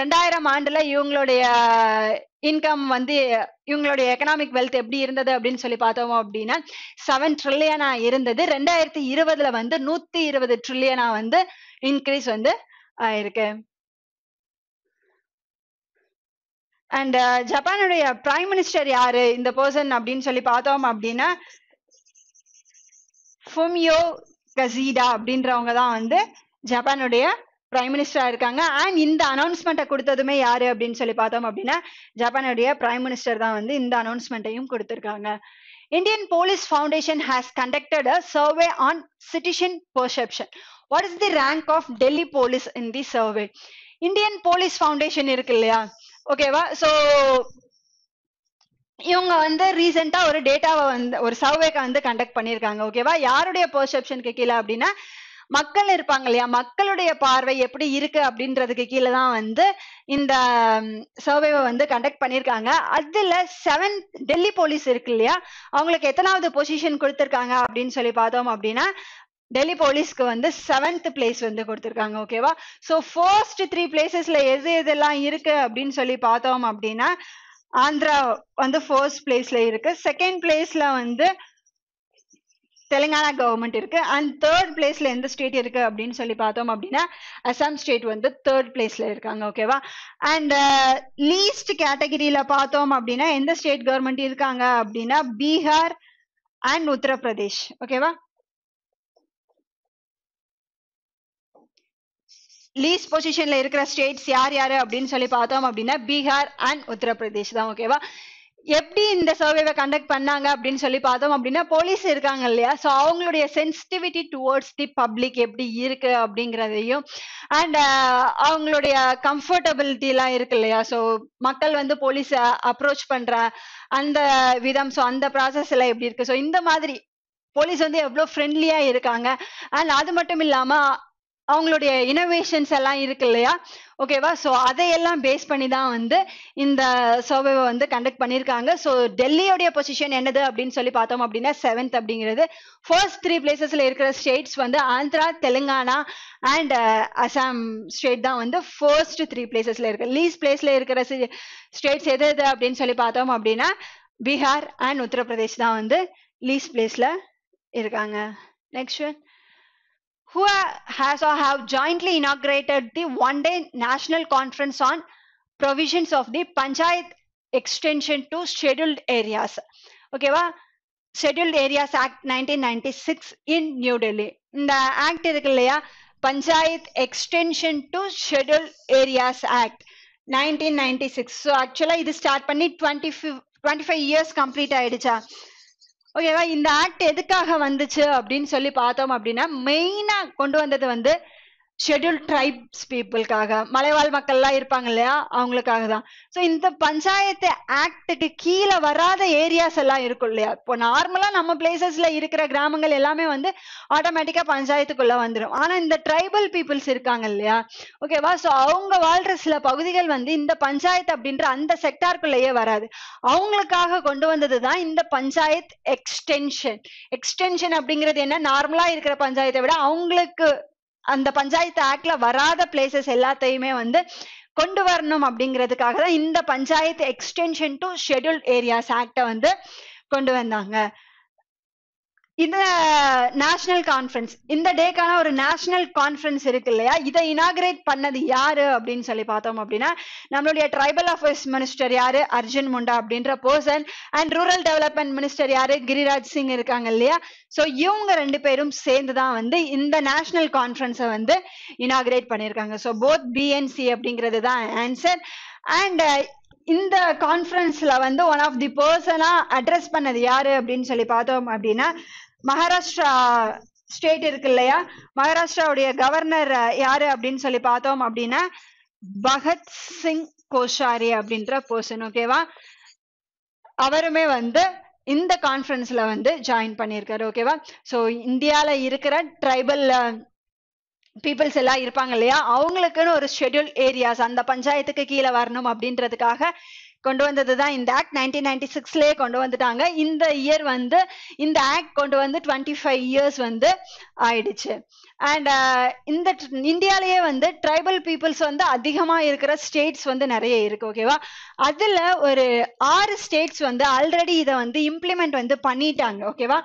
ரெண்டாயிரம் ஆண்டுல இவங்களுடைய இன்கம் uh, வந்து இவங்களுடைய எக்கனாமிக் வெல்த் எப்படி இருந்தது அப்படின்னு சொல்லி பார்த்தோம் அப்படின்னா செவன் ட்ரில்லியனா இருந்தது ரெண்டாயிரத்தி இருபதுல வந்து நூத்தி இருபது ட்ரில்லியனா வந்து இன்க்ரீஸ் வந்து ஆயிருக்கு அண்ட் ஜப்பானுடைய பிரைம் மினிஸ்டர் யாரு இந்த பர்சன் அப்படின்னு சொல்லி பார்த்தோம் அப்படின்னா ஃபுமியோ கசீடா அப்படின்றவங்க தான் வந்து ஜப்பானுடைய பிரைம் மினிஸ்டரா இருக்காங்க அண்ட் இந்த அனௌன்ஸ்மெண்ட்டை கொடுத்ததுமே யாரு அப்படின்னு சொல்லி பார்த்தோம் அப்படின்னா ஜப்பானுடைய பிரைம் மினிஸ்டர் தான் வந்து இந்த அனௌன்ஸ்மெண்ட்டையும் கொடுத்துருக்காங்க Indian police foundation has conducted a survey on citizen perception what is the rank of Delhi police in the survey Indian police foundation இருக்கு இல்லையா ஓகேவா சோ இவங்க வந்து ரீசெண்டா ஒரு டேட்டாவை வந்து ஒரு சர்வேக்கு வந்து கண்டக்ட் பண்ணியிருக்காங்க ஓகேவா யாருடைய பெர்செப்ஷனுக்கு கீழே அப்படின்னா மக்கள் இருப்பாங்க இல்லையா மக்களுடைய பார்வை எப்படி இருக்கு அப்படின்றதுக்கு கீழே தான் வந்து இந்த சர்வேவை வந்து கண்டக்ட் பண்ணியிருக்காங்க அதுல செவன் டெல்லி போலீஸ் இருக்கு இல்லையா அவங்களுக்கு எத்தனாவது பொசிஷன் கொடுத்துருக்காங்க அப்படின்னு சொல்லி பார்த்தோம் அப்படின்னா டெல்லி போலீஸ்க்கு வந்து செவன்த் பிளேஸ் வந்து கொடுத்துருக்காங்க ஓகேவா ஸோ ஃபர்ஸ்ட் த்ரீ பிளேசஸ்ல எது எதெல்லாம் இருக்கு அப்படின்னு சொல்லி பார்த்தோம் அப்படின்னா ஆந்திரா வந்து ஃபர்ஸ்ட் பிளேஸ்ல இருக்கு செகண்ட் பிளேஸ்ல வந்து தெலுங்கானா கவர்மெண்ட் இருக்கு அண்ட் தேர்ட் பிளேஸ்ல எந்த ஸ்டேட் இருக்கு அப்படின்னு சொல்லி பார்த்தோம் அப்படின்னா அசாம் ஸ்டேட் வந்து தேர்ட் பிளேஸ்ல இருக்காங்க ஓகேவா அண்ட் லீஸ்ட் கேட்டகரியில பார்த்தோம் அப்படின்னா எந்த ஸ்டேட் கவர்மெண்ட் இருக்காங்க அப்படின்னா பீகார் அண்ட் உத்தரப்பிரதேஷ் ஓகேவா லீஸ் பொசிஷன்ல இருக்கிற ஸ்டேட்ஸ் யார் யாரு அப்படின்னு சொல்லி பார்த்தோம் அப்படின்னா பீகார் அண்ட் உத்தரப்பிரதேஷ் தான் ஓகேவா எப்படி இந்த சர்வேவை கண்டக்ட் பண்ணாங்க அப்படின்னு சொல்லி பார்த்தோம் அப்படின்னா போலீஸ் இருக்காங்க இல்லையா ஸோ அவங்களுடைய சென்சிட்டிவிட்டி டுவோர்ட்ஸ் தி பப்ளிக் எப்படி இருக்கு அப்படிங்கிறதையும் அண்ட் uh, அவங்களுடைய கம்ஃபர்டபிலிட்டிலாம் இருக்கு இல்லையா ஸோ மக்கள் வந்து போலீஸ் அப்ரோச் பண்ற அந்த விதம் ஸோ அந்த ப்ராசஸ் எல்லாம் எப்படி இருக்கு ஸோ இந்த மாதிரி போலீஸ் வந்து எவ்வளோ ஃப்ரெண்ட்லியா இருக்காங்க அண்ட் அது மட்டும் இல்லாம அவங்களுடைய இனோவேஷன்ஸ் எல்லாம் இருக்கு இல்லையா ஓகேவா ஸோ அதையெல்லாம் பேஸ் பண்ணி தான் வந்து இந்த சர்வேவை வந்து கண்டக்ட் பண்ணியிருக்காங்க ஸோ டெல்லியோடைய பொசிஷன் என்னது அப்படின்னு சொல்லி பார்த்தோம் அப்படின்னா செவன்த் அப்படிங்கிறது ஃபர்ஸ்ட் த்ரீ பிளேசஸ்ல இருக்கிற ஸ்டேட்ஸ் வந்து Andhra Telangana and uh, Assam state தான் வந்து ஃபர்ஸ்ட் த்ரீ பிளேசஸ்ல இருக்கு லீஸ் பிளேஸ்ல இருக்கிற ஸ்டேட்ஸ் எது எது அப்படின்னு சொல்லி பார்த்தோம் அப்படின்னா பீகார் அண்ட் உத்தரப்பிரதேஷ் தான் வந்து லீஸ் பிளேஸ்ல இருக்காங்க next who has or have jointly inaugurated the one day national conference on provisions of the Panchayat extension to scheduled areas. Okay, well, Scheduled Areas Act 1996 in New Delhi. The Act is called the extension Extension to Scheduled Areas Act 1996. So actually, ஆக்சுவலாக start start 25 years five ஓகேவா இந்த act எதுக்காக வந்துச்சு அப்படின்னு சொல்லி பார்த்தோம் அப்படின்னா மெயினாக கொண்டு வந்தது வந்து ஷெட்யூல்ட் ட்ரைப்ஸ் பீப்புளுக்காக மலைவாழ் மக்கள்லாம் இருப்பாங்க இல்லையா அவங்களுக்காக தான் ஸோ இந்த பஞ்சாயத்து ஆக்டுக்கு கீழே வராத ஏரியாஸ் எல்லாம் இருக்கும் இல்லையா இப்போ நார்மலாக நம்ம பிளேசஸ்ல இருக்கிற கிராமங்கள் எல்லாமே வந்து ஆட்டோமேட்டிக்காக பஞ்சாயத்துக்குள்ள வந்துடும் ஆனால் இந்த ட்ரைபல் பீப்புள்ஸ் இருக்காங்க இல்லையா ஓகேவா ஸோ அவங்க வாழ்ற சில பகுதிகள் வந்து இந்த பஞ்சாயத்து அப்படின்ற அந்த செக்டாருக்குள்ளேயே வராது அவங்களுக்காக கொண்டு வந்தது தான் இந்த பஞ்சாயத் எக்ஸ்டென்ஷன் எக்ஸ்டென்ஷன் அப்படிங்கிறது என்ன நார்மலாக இருக்கிற பஞ்சாயத்தை விட அவங்களுக்கு அந்த பஞ்சாயத்து ஆக்ட்ல வராத பிளேசஸ் எல்லாத்தையுமே வந்து கொண்டு வரணும் அப்படிங்கிறதுக்காக தான் இந்த Panchayat extension to scheduled areas ஆக்டை வந்து கொண்டு வந்தாங்க இந்த நேஷனல் கான்ஃபரன்ஸ் இந்த டேக்கான ஒரு நேஷனல் கான்ஃபரன்ஸ் இருக்கு இல்லையா இதை இனாகிரேட் பண்ணது யாரு அப்படின்னு சொல்லி பார்த்தோம் அப்படின்னா நம்மளுடைய ட்ரைபல் அஃபேர்ஸ் மினிஸ்டர் யாரு அர்ஜுன் முண்டா அப்படின்ற person and rural development minister யாரு கிரிராஜ் சிங் இருக்காங்க இல்லையா ஸோ இவங்க ரெண்டு பேரும் சேர்ந்து தான் வந்து இந்த நேஷனல் கான்ஃபரன்ஸை வந்து இனாகிரேட் பண்ணியிருக்காங்க ஸோ போத் பிஎன்சி அப்படிங்கிறது தான் ஆன்சர் அண்ட் இந்த கான்ஃபரன்ஸ்ல வந்து ஒன் ஆஃப் தி பர்சனா அட்ரஸ் பண்ணது யாரு அப்படின்னு சொல்லி பார்த்தோம் அப்படின்னா மகாராஷ்டிரா ஸ்டேட் இருக்கு இல்லையா மகாராஷ்டிராவுடைய கவர்னர் யாரு அப்படின்னு சொல்லி பார்த்தோம் அப்படின்னா பகத் சிங் கோஷாரி அப்படின்ற போர்ஷன் ஓகேவா அவருமே வந்து இந்த கான்ஃபரன்ஸ்ல வந்து ஜாயின் பண்ணியிருக்காரு ஓகேவா ஸோ இந்தியாவில் இருக்கிற ட்ரைபல் பீப்புள்ஸ் எல்லாம் இருப்பாங்க இல்லையா அவங்களுக்குன்னு ஒரு ஷெட்யூல் ஏரியாஸ் அந்த பஞ்சாயத்துக்கு கீழே வரணும் அப்படின்றதுக்காக கொண்டு வந்தது தான் இந்த ஆக்ட் நைன்டீன் நைன்டி சிக்ஸ்லேயே கொண்டு வந்துட்டாங்க இந்த இயர் வந்து இந்த ஆக்ட் கொண்டு வந்து டுவெண்ட்டி ஃபைவ் இயர்ஸ் வந்து ஆயிடுச்சு அண்ட் uh, இந்த இந்தியாலேயே வந்து ட்ரைபல் பீப்புள்ஸ் வந்து அதிகமாக இருக்கிற ஸ்டேட்ஸ் வந்து நிறைய இருக்கு ஓகேவா அதில் ஒரு ஆறு ஸ்டேட்ஸ் வந்து ஆல்ரெடி இதை வந்து இம்ப்ளிமெண்ட் வந்து பண்ணிட்டாங்க ஓகேவா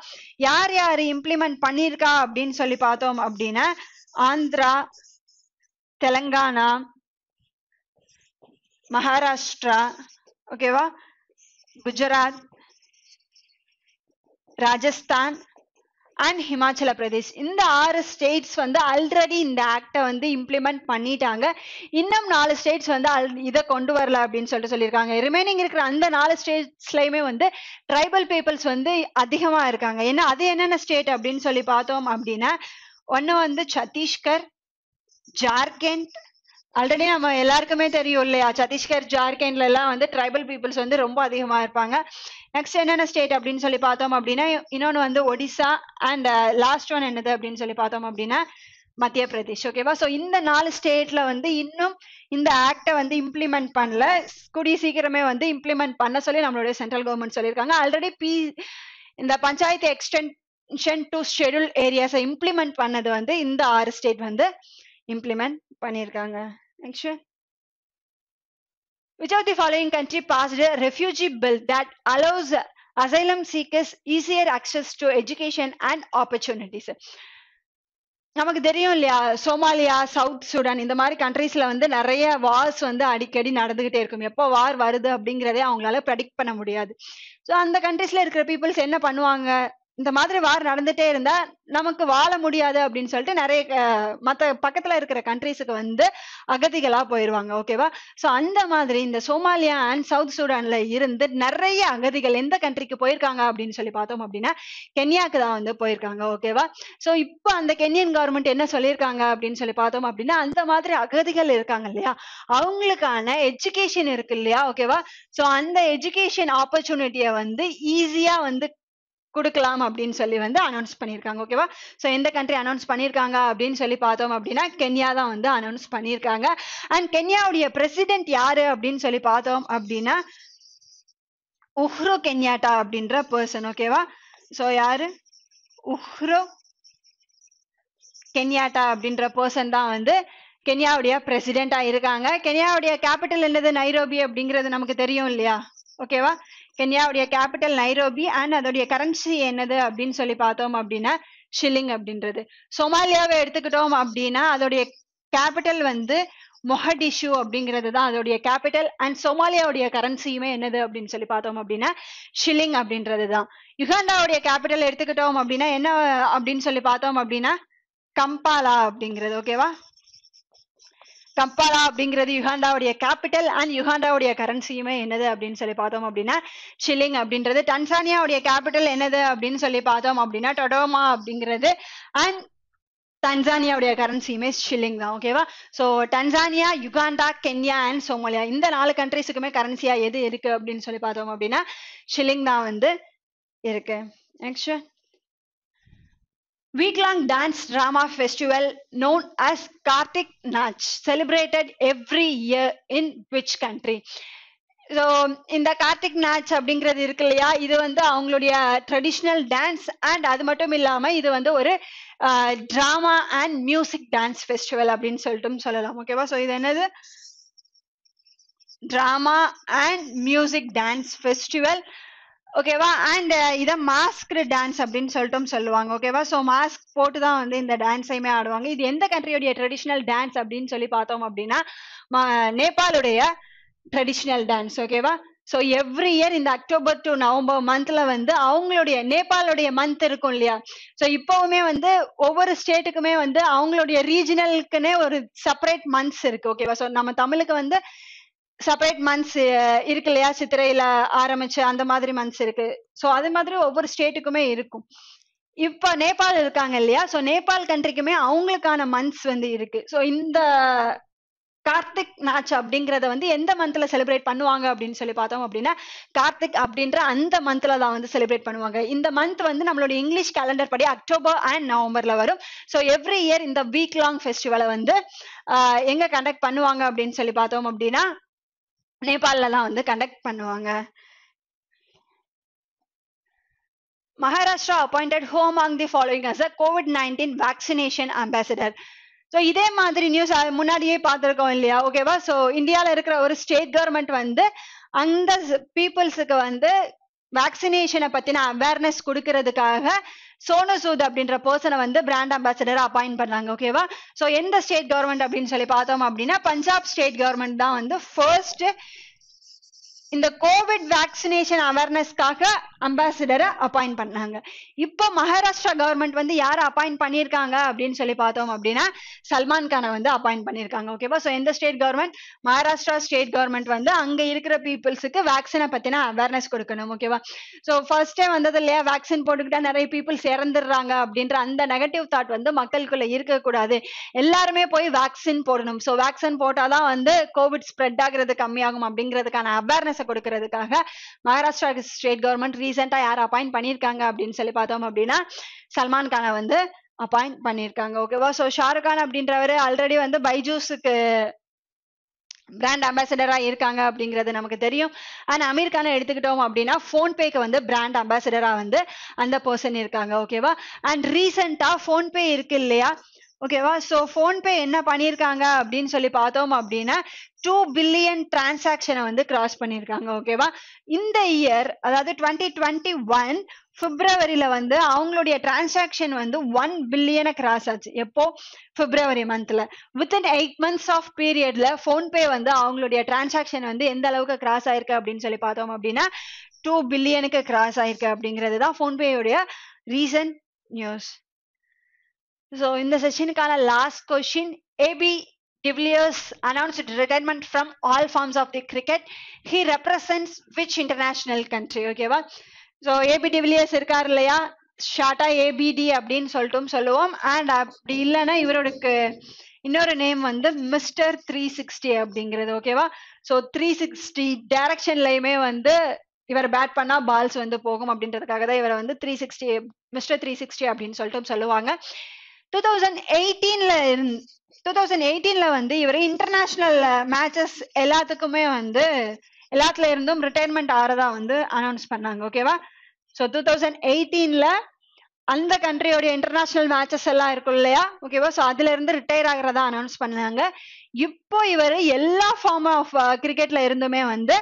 யார் யார் இம்ப்ளிமெண்ட் பண்ணியிருக்கா அப்படின்னு சொல்லி பார்த்தோம் அப்படின்னா ஆந்திரா தெலங்கானா மகாராஷ்டிரா ஓகேவா குஜராத் ராஜஸ்தான் அண்ட் ஹிமாச்சல பிரதேஷ் இந்த ஆறு ஸ்டேட்ஸ் வந்து ஆல்ரெடி இந்த ஆக்டை வந்து இம்ப்ளிமெண்ட் பண்ணிட்டாங்க இன்னும் நாலு ஸ்டேட்ஸ் வந்து இதை கொண்டு வரல அப்படின்னு சொல்லிட்டு சொல்லியிருக்காங்க ரிமைனிங் இருக்கிற அந்த நாலு ஸ்டேட்ஸ்லையுமே வந்து ட்ரைபல் பீப்புள்ஸ் வந்து அதிகமா இருக்காங்க ஏன்னா அது என்னென்ன ஸ்டேட் அப்படின்னு சொல்லி பார்த்தோம் அப்படின்னா ஒன்னு வந்து சத்தீஸ்கர் ஜார்க்கண்ட் ஆல்ரெடி நம்ம எல்லாருக்குமே தெரியும் இல்லையா சத்தீஸ்கர் ஜார்க்கண்ட்ல எல்லாம் வந்து ட்ரைபல் பீப்புள்ஸ் வந்து ரொம்ப அதிகமா இருப்பாங்க நெக்ஸ்ட் என்னென்ன ஸ்டேட் அப்படின்னு சொல்லி பார்த்தோம் அப்படின்னா இன்னொன்று வந்து ஒடிசா அண்ட் லாஸ்ட் ஒன் என்னது அப்படின்னு சொல்லி பார்த்தோம் அப்படின்னா மத்திய பிரதேஷ் ஓகேவா ஸோ இந்த நாலு ஸ்டேட்ல வந்து இன்னும் இந்த ஆக்டை வந்து இம்ப்ளிமெண்ட் பண்ணல கூடிய சீக்கிரமே வந்து இம்ப்ளிமெண்ட் பண்ண சொல்லி நம்மளுடைய சென்ட்ரல் கவர்மெண்ட் சொல்லியிருக்காங்க ஆல்ரெடி பி இந்த பஞ்சாயத்து எக்ஸ்டென்ஷன் டு ஷெடியூல் ஏரியாஸை இம்ப்ளிமெண்ட் பண்ணது வந்து இந்த ஆறு ஸ்டேட் வந்து இம்ப்ளிமெண்ட் பண்ணியிருக்காங்க Action. Which of the following country passed a refugee bill that allows asylum seekers easier access to education and opportunities? நமக்கு தெரியும் இல்லையா சோமாலியா சவுத் சூடான் இந்த மாதிரி கண்ட்ரீஸ்ல வந்து நிறைய வார்ஸ் வந்து அடிக்கடி நடந்துகிட்டே இருக்கும் எப்போ வார் வருது அப்படிங்கிறதே அவங்களால ப்ரெடிக்ட் பண்ண முடியாது ஸோ அந்த கண்ட்ரீஸ்ல இருக்கிற பீப்புள்ஸ் என்ன பண்ணுவாங்க இந்த மாதிரி வார் நடந்துட்டே இருந்தா நமக்கு வாழ முடியாது அப்படின்னு சொல்லிட்டு நிறைய மத்த பக்கத்துல இருக்கிற கண்ட்ரிஸுக்கு வந்து அகதிகளா போயிருவாங்க ஓகேவா சோ அந்த மாதிரி இந்த சோமாலியா அண்ட் சவுத் சூடான்ல இருந்து நிறைய அகதிகள் எந்த கண்ட்ரிக்கு போயிருக்காங்க அப்படின்னு சொல்லி பார்த்தோம் அப்படின்னா கென்யாக்கு தான் வந்து போயிருக்காங்க ஓகேவா சோ இப்போ அந்த கென்யன் கவர்மெண்ட் என்ன சொல்லியிருக்காங்க அப்படின்னு சொல்லி பார்த்தோம் அப்படின்னா அந்த மாதிரி அகதிகள் இருக்காங்க இல்லையா அவங்களுக்கான எஜுகேஷன் இருக்கு இல்லையா ஓகேவா சோ அந்த எஜுகேஷன் ஆப்பர்ச்சுனிட்டியை வந்து ஈஸியா வந்து கொடுக்கலாம் அப்படின்னு சொல்லி வந்து அனௌன்ஸ் பண்ணியிருக்காங்க ஓகேவா ஸோ எந்த கண்ட்ரி அனௌன்ஸ் பண்ணியிருக்காங்க அப்படின்னு சொல்லி பார்த்தோம் அப்படின்னா கென்யா தான் வந்து அனௌன்ஸ் பண்ணியிருக்காங்க அண்ட் கென்யாவுடைய பிரசிடென்ட் யாரு அப்படின்னு சொல்லி பார்த்தோம் அப்படின்னா உஹ்ரோ கென்யாட்டா அப்படின்ற பர்சன் ஓகேவா ஸோ யாரு உஹ்ரோ கென்யாட்டா அப்படின்ற பர்சன் தான் வந்து கென்யாவுடைய பிரசிடென்டா இருக்காங்க கென்யாவுடைய கேபிட்டல் என்னது நைரோபி அப்படிங்கிறது நமக்கு தெரியும் இல்லையா ஓகேவா கென்யாவுடைய கேபிட்டல் நைரோபி அண்ட் அதோடைய கரன்சி என்னது அப்படின்னு சொல்லி பார்த்தோம் அப்படின்னா ஷில்லிங் அப்படின்றது சோமாலியாவை எடுத்துக்கிட்டோம் அப்படின்னா அதோடைய கேபிட்டல் வந்து மொஹடிஷு அப்படிங்கிறது தான் அதோடைய கேபிட்டல் அண்ட் சோமாலியாவுடைய கரன்சியுமே என்னது அப்படின்னு சொல்லி பார்த்தோம் அப்படின்னா ஷில்லிங் அப்படின்றது தான் யுகாண்டாவுடைய கேபிட்டல் எடுத்துக்கிட்டோம் அப்படின்னா என்ன அப்படின்னு சொல்லி பார்த்தோம் அப்படின்னா கம்பாலா அப்படிங்கிறது ஓகேவா கம்பாலா அப்படிங்கிறது யுகாண்டாவுடைய கேபிட்டல் அண்ட் யுகாண்டாவுடைய கரன்சியுமே என்னது அப்படின்னு சொல்லி பார்த்தோம் அப்படின்னா ஷில்லிங் அப்படின்றது டன்சானியாவுடைய கேபிட்டல் என்னது அப்படின்னு சொல்லி பார்த்தோம் அப்படின்னா டொடோமா அப்படிங்கிறது அண்ட் டன்சானியாவுடைய கரன்சியுமே ஷில்லிங் தான் ஓகேவா so Tanzania Uganda Kenya and Somalia இந்த நாலு கண்ட்ரிஸுக்குமே கரன்சியா எது இருக்கு அப்படின்னு சொல்லி பார்த்தோம் அப்படின்னா ஷில்லிங் தான் வந்து இருக்கு next Week-long dance drama festival known as Kartik Nach celebrated every year in which country? So இந்த கார்த்திக் நாச் அப்படிங்கிறது இருக்கு இல்லையா இது வந்து அவங்களுடைய ட்ரெடிஷ்னல் டான்ஸ் அண்ட் அது மட்டும் இல்லாமல் இது வந்து ஒரு drama and music dance festival அப்படின்னு சொல்லிட்டும் சொல்லலாம் ஓகேவா ஸோ இது என்னது drama and music dance festival ஓகேவா அண்ட் uh, இதை மாஸ்க் டான்ஸ் அப்படின்னு சொல்லிட்டும் சொல்லுவாங்க ஓகேவா ஸோ மாஸ்க் போட்டு தான் வந்து இந்த டான்ஸையுமே ஆடுவாங்க இது எந்த கண்ட்ரியுடைய ட்ரெடிஷ்னல் டான்ஸ் அப்படின்னு சொல்லி பார்த்தோம் அப்படின்னா நேபாளுடைய ட்ரெடிஷ்னல் டான்ஸ் ஓகேவா ஸோ எவ்ரி இயர் இந்த அக்டோபர் டு நவம்பர் மந்த்ல வந்து அவங்களுடைய நேபாளுடைய மந்த் இருக்கும் இல்லையா ஸோ இப்போவுமே வந்து ஒவ்வொரு ஸ்டேட்டுக்குமே வந்து அவங்களுடைய ரீஜினலுக்குன்னே ஒரு செப்பரேட் மந்த்ஸ் இருக்கு ஓகேவா ஸோ நம்ம தமிழுக்கு வந்து செப்பரேட் மந்த்ஸ் uh, இருக்கு இல்லையா சித்திரையில ஆரம்பிச்சு அந்த மாதிரி மந்த்ஸ் இருக்கு ஸோ அது மாதிரி ஒவ்வொரு ஸ்டேட்டுக்குமே இருக்கும் இப்போ நேபாள் இருக்காங்க இல்லையா ஸோ நேபாள் கண்ட்ரிக்குமே அவங்களுக்கான மந்த்ஸ் வந்து இருக்கு ஸோ இந்த கார்த்திக் நாச் அப்படிங்கறத வந்து எந்த மந்த்ல செலிப்ரேட் பண்ணுவாங்க அப்படின்னு சொல்லி பார்த்தோம் அப்படின்னா கார்த்திக் அப்படின்ற அந்த மந்த்ல தான் வந்து செலிப்ரேட் பண்ணுவாங்க இந்த மந்த் வந்து நம்மளோட இங்கிலீஷ் கேலண்டர் படி அக்டோபர் அண்ட் நவம்பர்ல வரும் ஸோ எவ்ரி இயர் இந்த வீக் லாங் ஃபெஸ்டிவலை வந்து uh, எங்க கண்டக்ட் பண்ணுவாங்க அப்படின்னு சொல்லி பார்த்தோம் அப்படின்னா நேபாளலாம் வந்து கண்டக்ட் பண்ணுவாங்க Maharashtra appointed whom among the following as a covid nineteen vaccination ambassador so இதே மாதிரி நியூஸ் முன்னாடியே பார்த்துருக்கோம் இல்லையா ஓகேவா ஸோ இந்தியாவில் இருக்கிற ஒரு ஸ்டேட் கவர்மெண்ட் வந்து அந்த பீப்புள்ஸுக்கு வந்து வேக்சினேஷனை பற்றின அவேர்னஸ் கொடுக்கறதுக்காக சோனு சூத் அப்படின்ற பர்சனை வந்து பிராண்ட் அம்பாசிடரா அப்பாயிண்ட் பண்ணாங்க ஓகேவா சோ எந்த ஸ்டேட் கவர்மெண்ட் அப்படின்னு சொல்லி பார்த்தோம் அப்படின்னா பஞ்சாப் ஸ்டேட் கவர்மெண்ட் தான் வந்து ஃபர்ஸ்ட் இந்த கோவிட் வேக்சினேஷன் அவேர்னஸ்க்காக அம்பாசிடரை அப்பாயிண்ட் பண்ணாங்க இப்போ மகாராஷ்டிரா கவர்மெண்ட் வந்து யாரை அப்பாயிண்ட் பண்ணியிருக்காங்க அப்படின்னு சொல்லி பார்த்தோம் அப்படின்னா சல்மான் கானை வந்து அப்பாயிண்ட் பண்ணியிருக்காங்க ஓகேவா ஸோ எந்த state government Maharashtra state government வந்து அங்கே இருக்கிற பீப்புள்ஸுக்கு வேக்சினை பற்றின அவேர்னஸ் கொடுக்கணும் ஓகேவா ஸோ ஃபர்ஸ்ட் டைம் வந்தது இல்லையா வேக்சின் போட்டுக்கிட்டா நிறைய பீப்புள்ஸ் இறந்துடுறாங்க அப்படின்ற அந்த நெகட்டிவ் தாட் வந்து மக்களுக்குள்ள இருக்கக்கூடாது எல்லாருமே போய் வேக்சின் போடணும் ஸோ வேக்சின் போட்டால் தான் வந்து கோவிட் ஸ்ப்ரெட் ஆகிறது கம்மியாகும் அப்படிங்கிறதுக்கான அவேர்னஸ் காசை கொடுக்கறதுக்காக மகாராஷ்டிரா ஸ்டேட் கவர்மெண்ட் ரீசெண்டாக யார் அப்பாயிண்ட் பண்ணியிருக்காங்க அப்படின்னு சொல்லி பார்த்தோம் அப்படின்னா சல்மான் கானை வந்து அப்பாயிண்ட் பண்ணியிருக்காங்க ஓகேவா ஸோ ஷாருக் கான் அப்படின்றவர் ஆல்ரெடி வந்து பைஜூஸுக்கு பிராண்ட் அம்பாசிடரா இருக்காங்க அப்படிங்கறது நமக்கு தெரியும் அண்ட் அமீர் கான எடுத்துக்கிட்டோம் அப்படின்னா போன்பேக்கு வந்து பிராண்ட் அம்பாசிடரா வந்து அந்த பர்சன் இருக்காங்க ஓகேவா அண்ட் ரீசெண்டா போன்பே இருக்கு இல்லையா ஓகேவா ஸோ ஃபோன்பே என்ன பண்ணியிருக்காங்க அப்படின்னு சொல்லி பார்த்தோம் அப்படின்னா டூ பில்லியன் டிரான்சாக்ஷனை வந்து கிராஸ் பண்ணியிருக்காங்க ஓகேவா இந்த இயர் அதாவது டுவெண்ட்டி டுவெண்ட்டி ஒன் பிப்ரவரியில வந்து அவங்களுடைய டிரான்சாக்ஷன் வந்து ஒன் பில்லியனை கிராஸ் ஆச்சு எப்போ பிப்ரவரி மந்த்ல வித்தின் எயிட் மந்த்ஸ் ஆஃப் பீரியட்ல ஃபோன்பே வந்து அவங்களுடைய டிரான்சாக்ஷன் வந்து எந்த அளவுக்கு கிராஸ் ஆயிருக்கு அப்படின்னு சொல்லி பார்த்தோம் அப்படின்னா டூ பில்லியனுக்கு கிராஸ் ஆயிருக்கு அப்படிங்கிறது தான் ஃபோன்பேயுடைய ரீசன்ட் நியூஸ் ஸோ இந்த செஷனுக்கான last question A B de Villiers announced retirement from all forms of the cricket he represents which international country ஓகேவா ஸோ ஏபி டிவிலியர்ஸ் இருக்கார் இல்லையா ஷார்டா ஏபிடி அப்படின்னு சொல்லிட்டும் சொல்லுவோம் அண்ட் அப்படி இல்லைன்னா இவரோடக்கு இன்னொரு நேம் வந்து மிஸ்டர் த்ரீ சிக்ஸ்டி அப்படிங்கிறது ஓகேவா ஸோ த்ரீ சிக்ஸ்டி டைரக்ஷன்லயுமே வந்து இவர் பேட் பண்ணா பால்ஸ் வந்து போகும் அப்படின்றதுக்காக தான் இவரை வந்து three sixty mister three sixty அப்படின்னு சொல்லிட்டு சொல்லுவாங்க டூ தௌசண்ட் எயிட்டீன்ல இருந்து டூ தௌசண்ட் எயிட்டீன்ல வந்து இவர் இன்டர்நேஷனல் மேட்சஸ் எல்லாத்துக்குமே வந்து எல்லாத்துல இருந்தும் ரிட்டையர்மெண்ட் ஆறதா வந்து அனௌன்ஸ் பண்ணாங்க ஓகேவா ஸோ டூ தௌசண்ட் எயிட்டீன்ல அந்த கண்ட்ரியோடைய இன்டர்நேஷனல் மேட்சஸ் எல்லாம் இருக்கும் இல்லையா ஓகேவா ஸோ அதுல இருந்து ரிட்டையர் ஆகிறதா அனௌன்ஸ் பண்ணாங்க இப்போ இவர் எல்லா ஃபார்ம் ஆஃப் கிரிக்கெட்ல இருந்துமே வந்து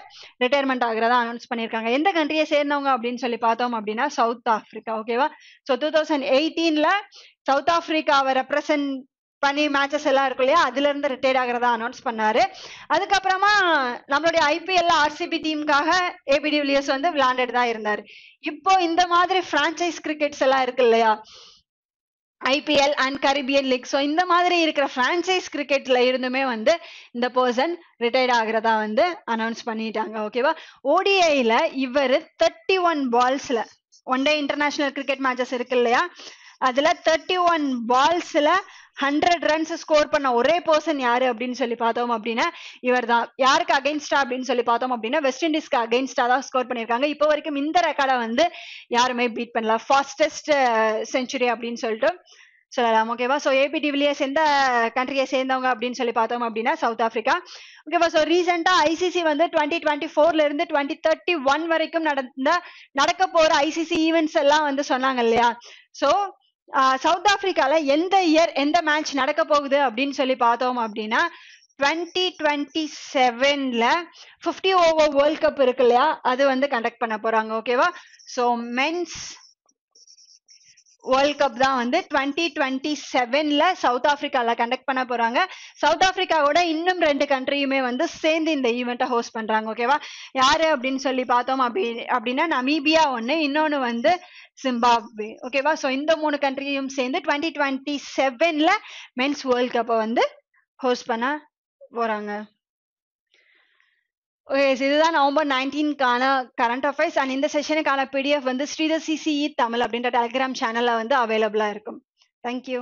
ரிட்டையர்மெண்ட் ஆகிறதா அனௌன்ஸ் பண்ணியிருக்காங்க எந்த கண்ட்ரியை சேர்ந்தவங்க அப்படின்னு சொல்லி பார்த்தோம் அப்படின்னா சவுத் ஆஃப்ரிக்கா ஓகேவா ஸோ டூ தௌசண்ட் எயிட்டீன்ல சவுத் ஆப்பிரிக்காவை ரெப்ரசன்ட் பண்ணி மேட்சஸ் எல்லாம் இருக்கும் இல்லையா அதுல இருந்து ரிட்டையர்ட் ஆகிறதா அனௌன்ஸ் பண்ணாரு அதுக்கப்புறமா நம்மளுடைய ஐபிஎல்ல ஆர்சிபி டீமுக்காக ஏபி டிவிலியர்ஸ் வந்து விளையாண்டுட்டு தான் இருந்தார் இப்போ இந்த மாதிரி பிரான்சைஸ் கிரிக்கெட்ஸ் எல்லாம் இருக்கு இல்லையா IPL and Caribbean league so இந்த மாதிரி இருக்கிற பிரான்சைஸ் கிரிக்கெட்ல இருந்துமே வந்து இந்த பர்சன் ரிட்டையர்ட் ஆகிறதா வந்து அனௌன்ஸ் பண்ணிட்டாங்க ஓகேவா ஓடிஐல இவர் தேர்ட்டி ஒன் பால்ஸ்ல one day international cricket matches இருக்கு இல்லையா அதுல தேர்ட்டி ஒன் பால்ஸ்ல ஹண்ட்ரட் ரன்ஸ் ஸ்கோர் பண்ண ஒரே பர்சன் யாரு அப்படின்னு சொல்லி பார்த்தோம் அப்படின்னா இவர் தான் யாருக்கு அகைன்ஸ்டா அப்படின்னு சொல்லி பார்த்தோம் அப்படின்னா வெஸ்ட் இண்டீஸ்க்கு அகைன்ஸ்டா தான் ஸ்கோர் பண்ணியிருக்காங்க இப்போ வரைக்கும் இந்த ரெக்கார்டை வந்து யாருமே பீட் பண்ணல ஃபாஸ்டஸ்ட் செஞ்சுரி அப்படின்னு சொல்லிட்டு சொல்லலாம் ஓகேவா ஸோ ஏபி டிவிலியர்ஸ் எந்த கண்ட்ரியை சேர்ந்தவங்க அப்படின்னு சொல்லி பார்த்தோம் அப்படின்னா சவுத் ஆஃப்ரிக்கா ஓகேவா ஸோ ரீசெண்டாக ஐசிசி வந்து டுவெண்ட்டி டுவெண்ட்டி ஃபோர்ல இருந்து டுவெண்ட்டி தேர்ட்டி ஒன் வரைக்கும் நடந்த நடக்க போற ஐசிசி ஈவெண்ட்ஸ் எல்லாம் வந்து சொன்னாங்க இல்லையா ஸோ சவுத் ஆப்பிரிக்கால எந்த இயர் எந்த மேட்ச் நடக்க போகுது அப்படின்னு சொல்லி பார்த்தோம் அப்படின்னா டுவெண்ட்டி டுவெண்ட்டி செவன்ல பிப்டி ஓவர் வேர்ல்ட் கப் இருக்கு இல்லையா அது வந்து கண்டக்ட் பண்ண போறாங்க ஓகேவா சோ மென்ஸ் வேர்ல்ட் கப் தான் வந்து டுவெண்ட்டி டுவெண்ட்டி செவன்ல சவுத் ஆப்பிரிக்கால கண்டக்ட் பண்ண போறாங்க சவுத் ஆப்பிரிக்காவோட இன்னும் ரெண்டு கண்ட்ரியுமே வந்து சேர்ந்து இந்த ஈவெண்ட்டை ஹோஸ்ட் பண்றாங்க ஓகேவா யாரு அப்படின்னு சொல்லி பார்த்தோம் அப்படி அப்படின்னா நமீபியா ஒன்று இன்னொன்று வந்து சிம்பாப்வே ஓகேவா ஸோ இந்த மூணு கண்ட்ரியும் சேர்ந்து டுவெண்ட்டி டுவெண்ட்டி செவன்ல மென்ஸ் வேர்ல்ட் கப்பை வந்து ஹோஸ்ட் பண்ண போறாங்க ஓகே இதுதான் நவம்பர் நைன்டீன்கான கரண்ட் அஃபேர்ஸ் அண்ட் இந்த செஷனுக்கான பிடிஎஃப் வந்து ஸ்ரீதர் சிசிஇ e தமிழ் அப்படின்ற டெலிகிராம் சேனல்ல வந்து அவைலபிளா இருக்கும் தேங்க்யூ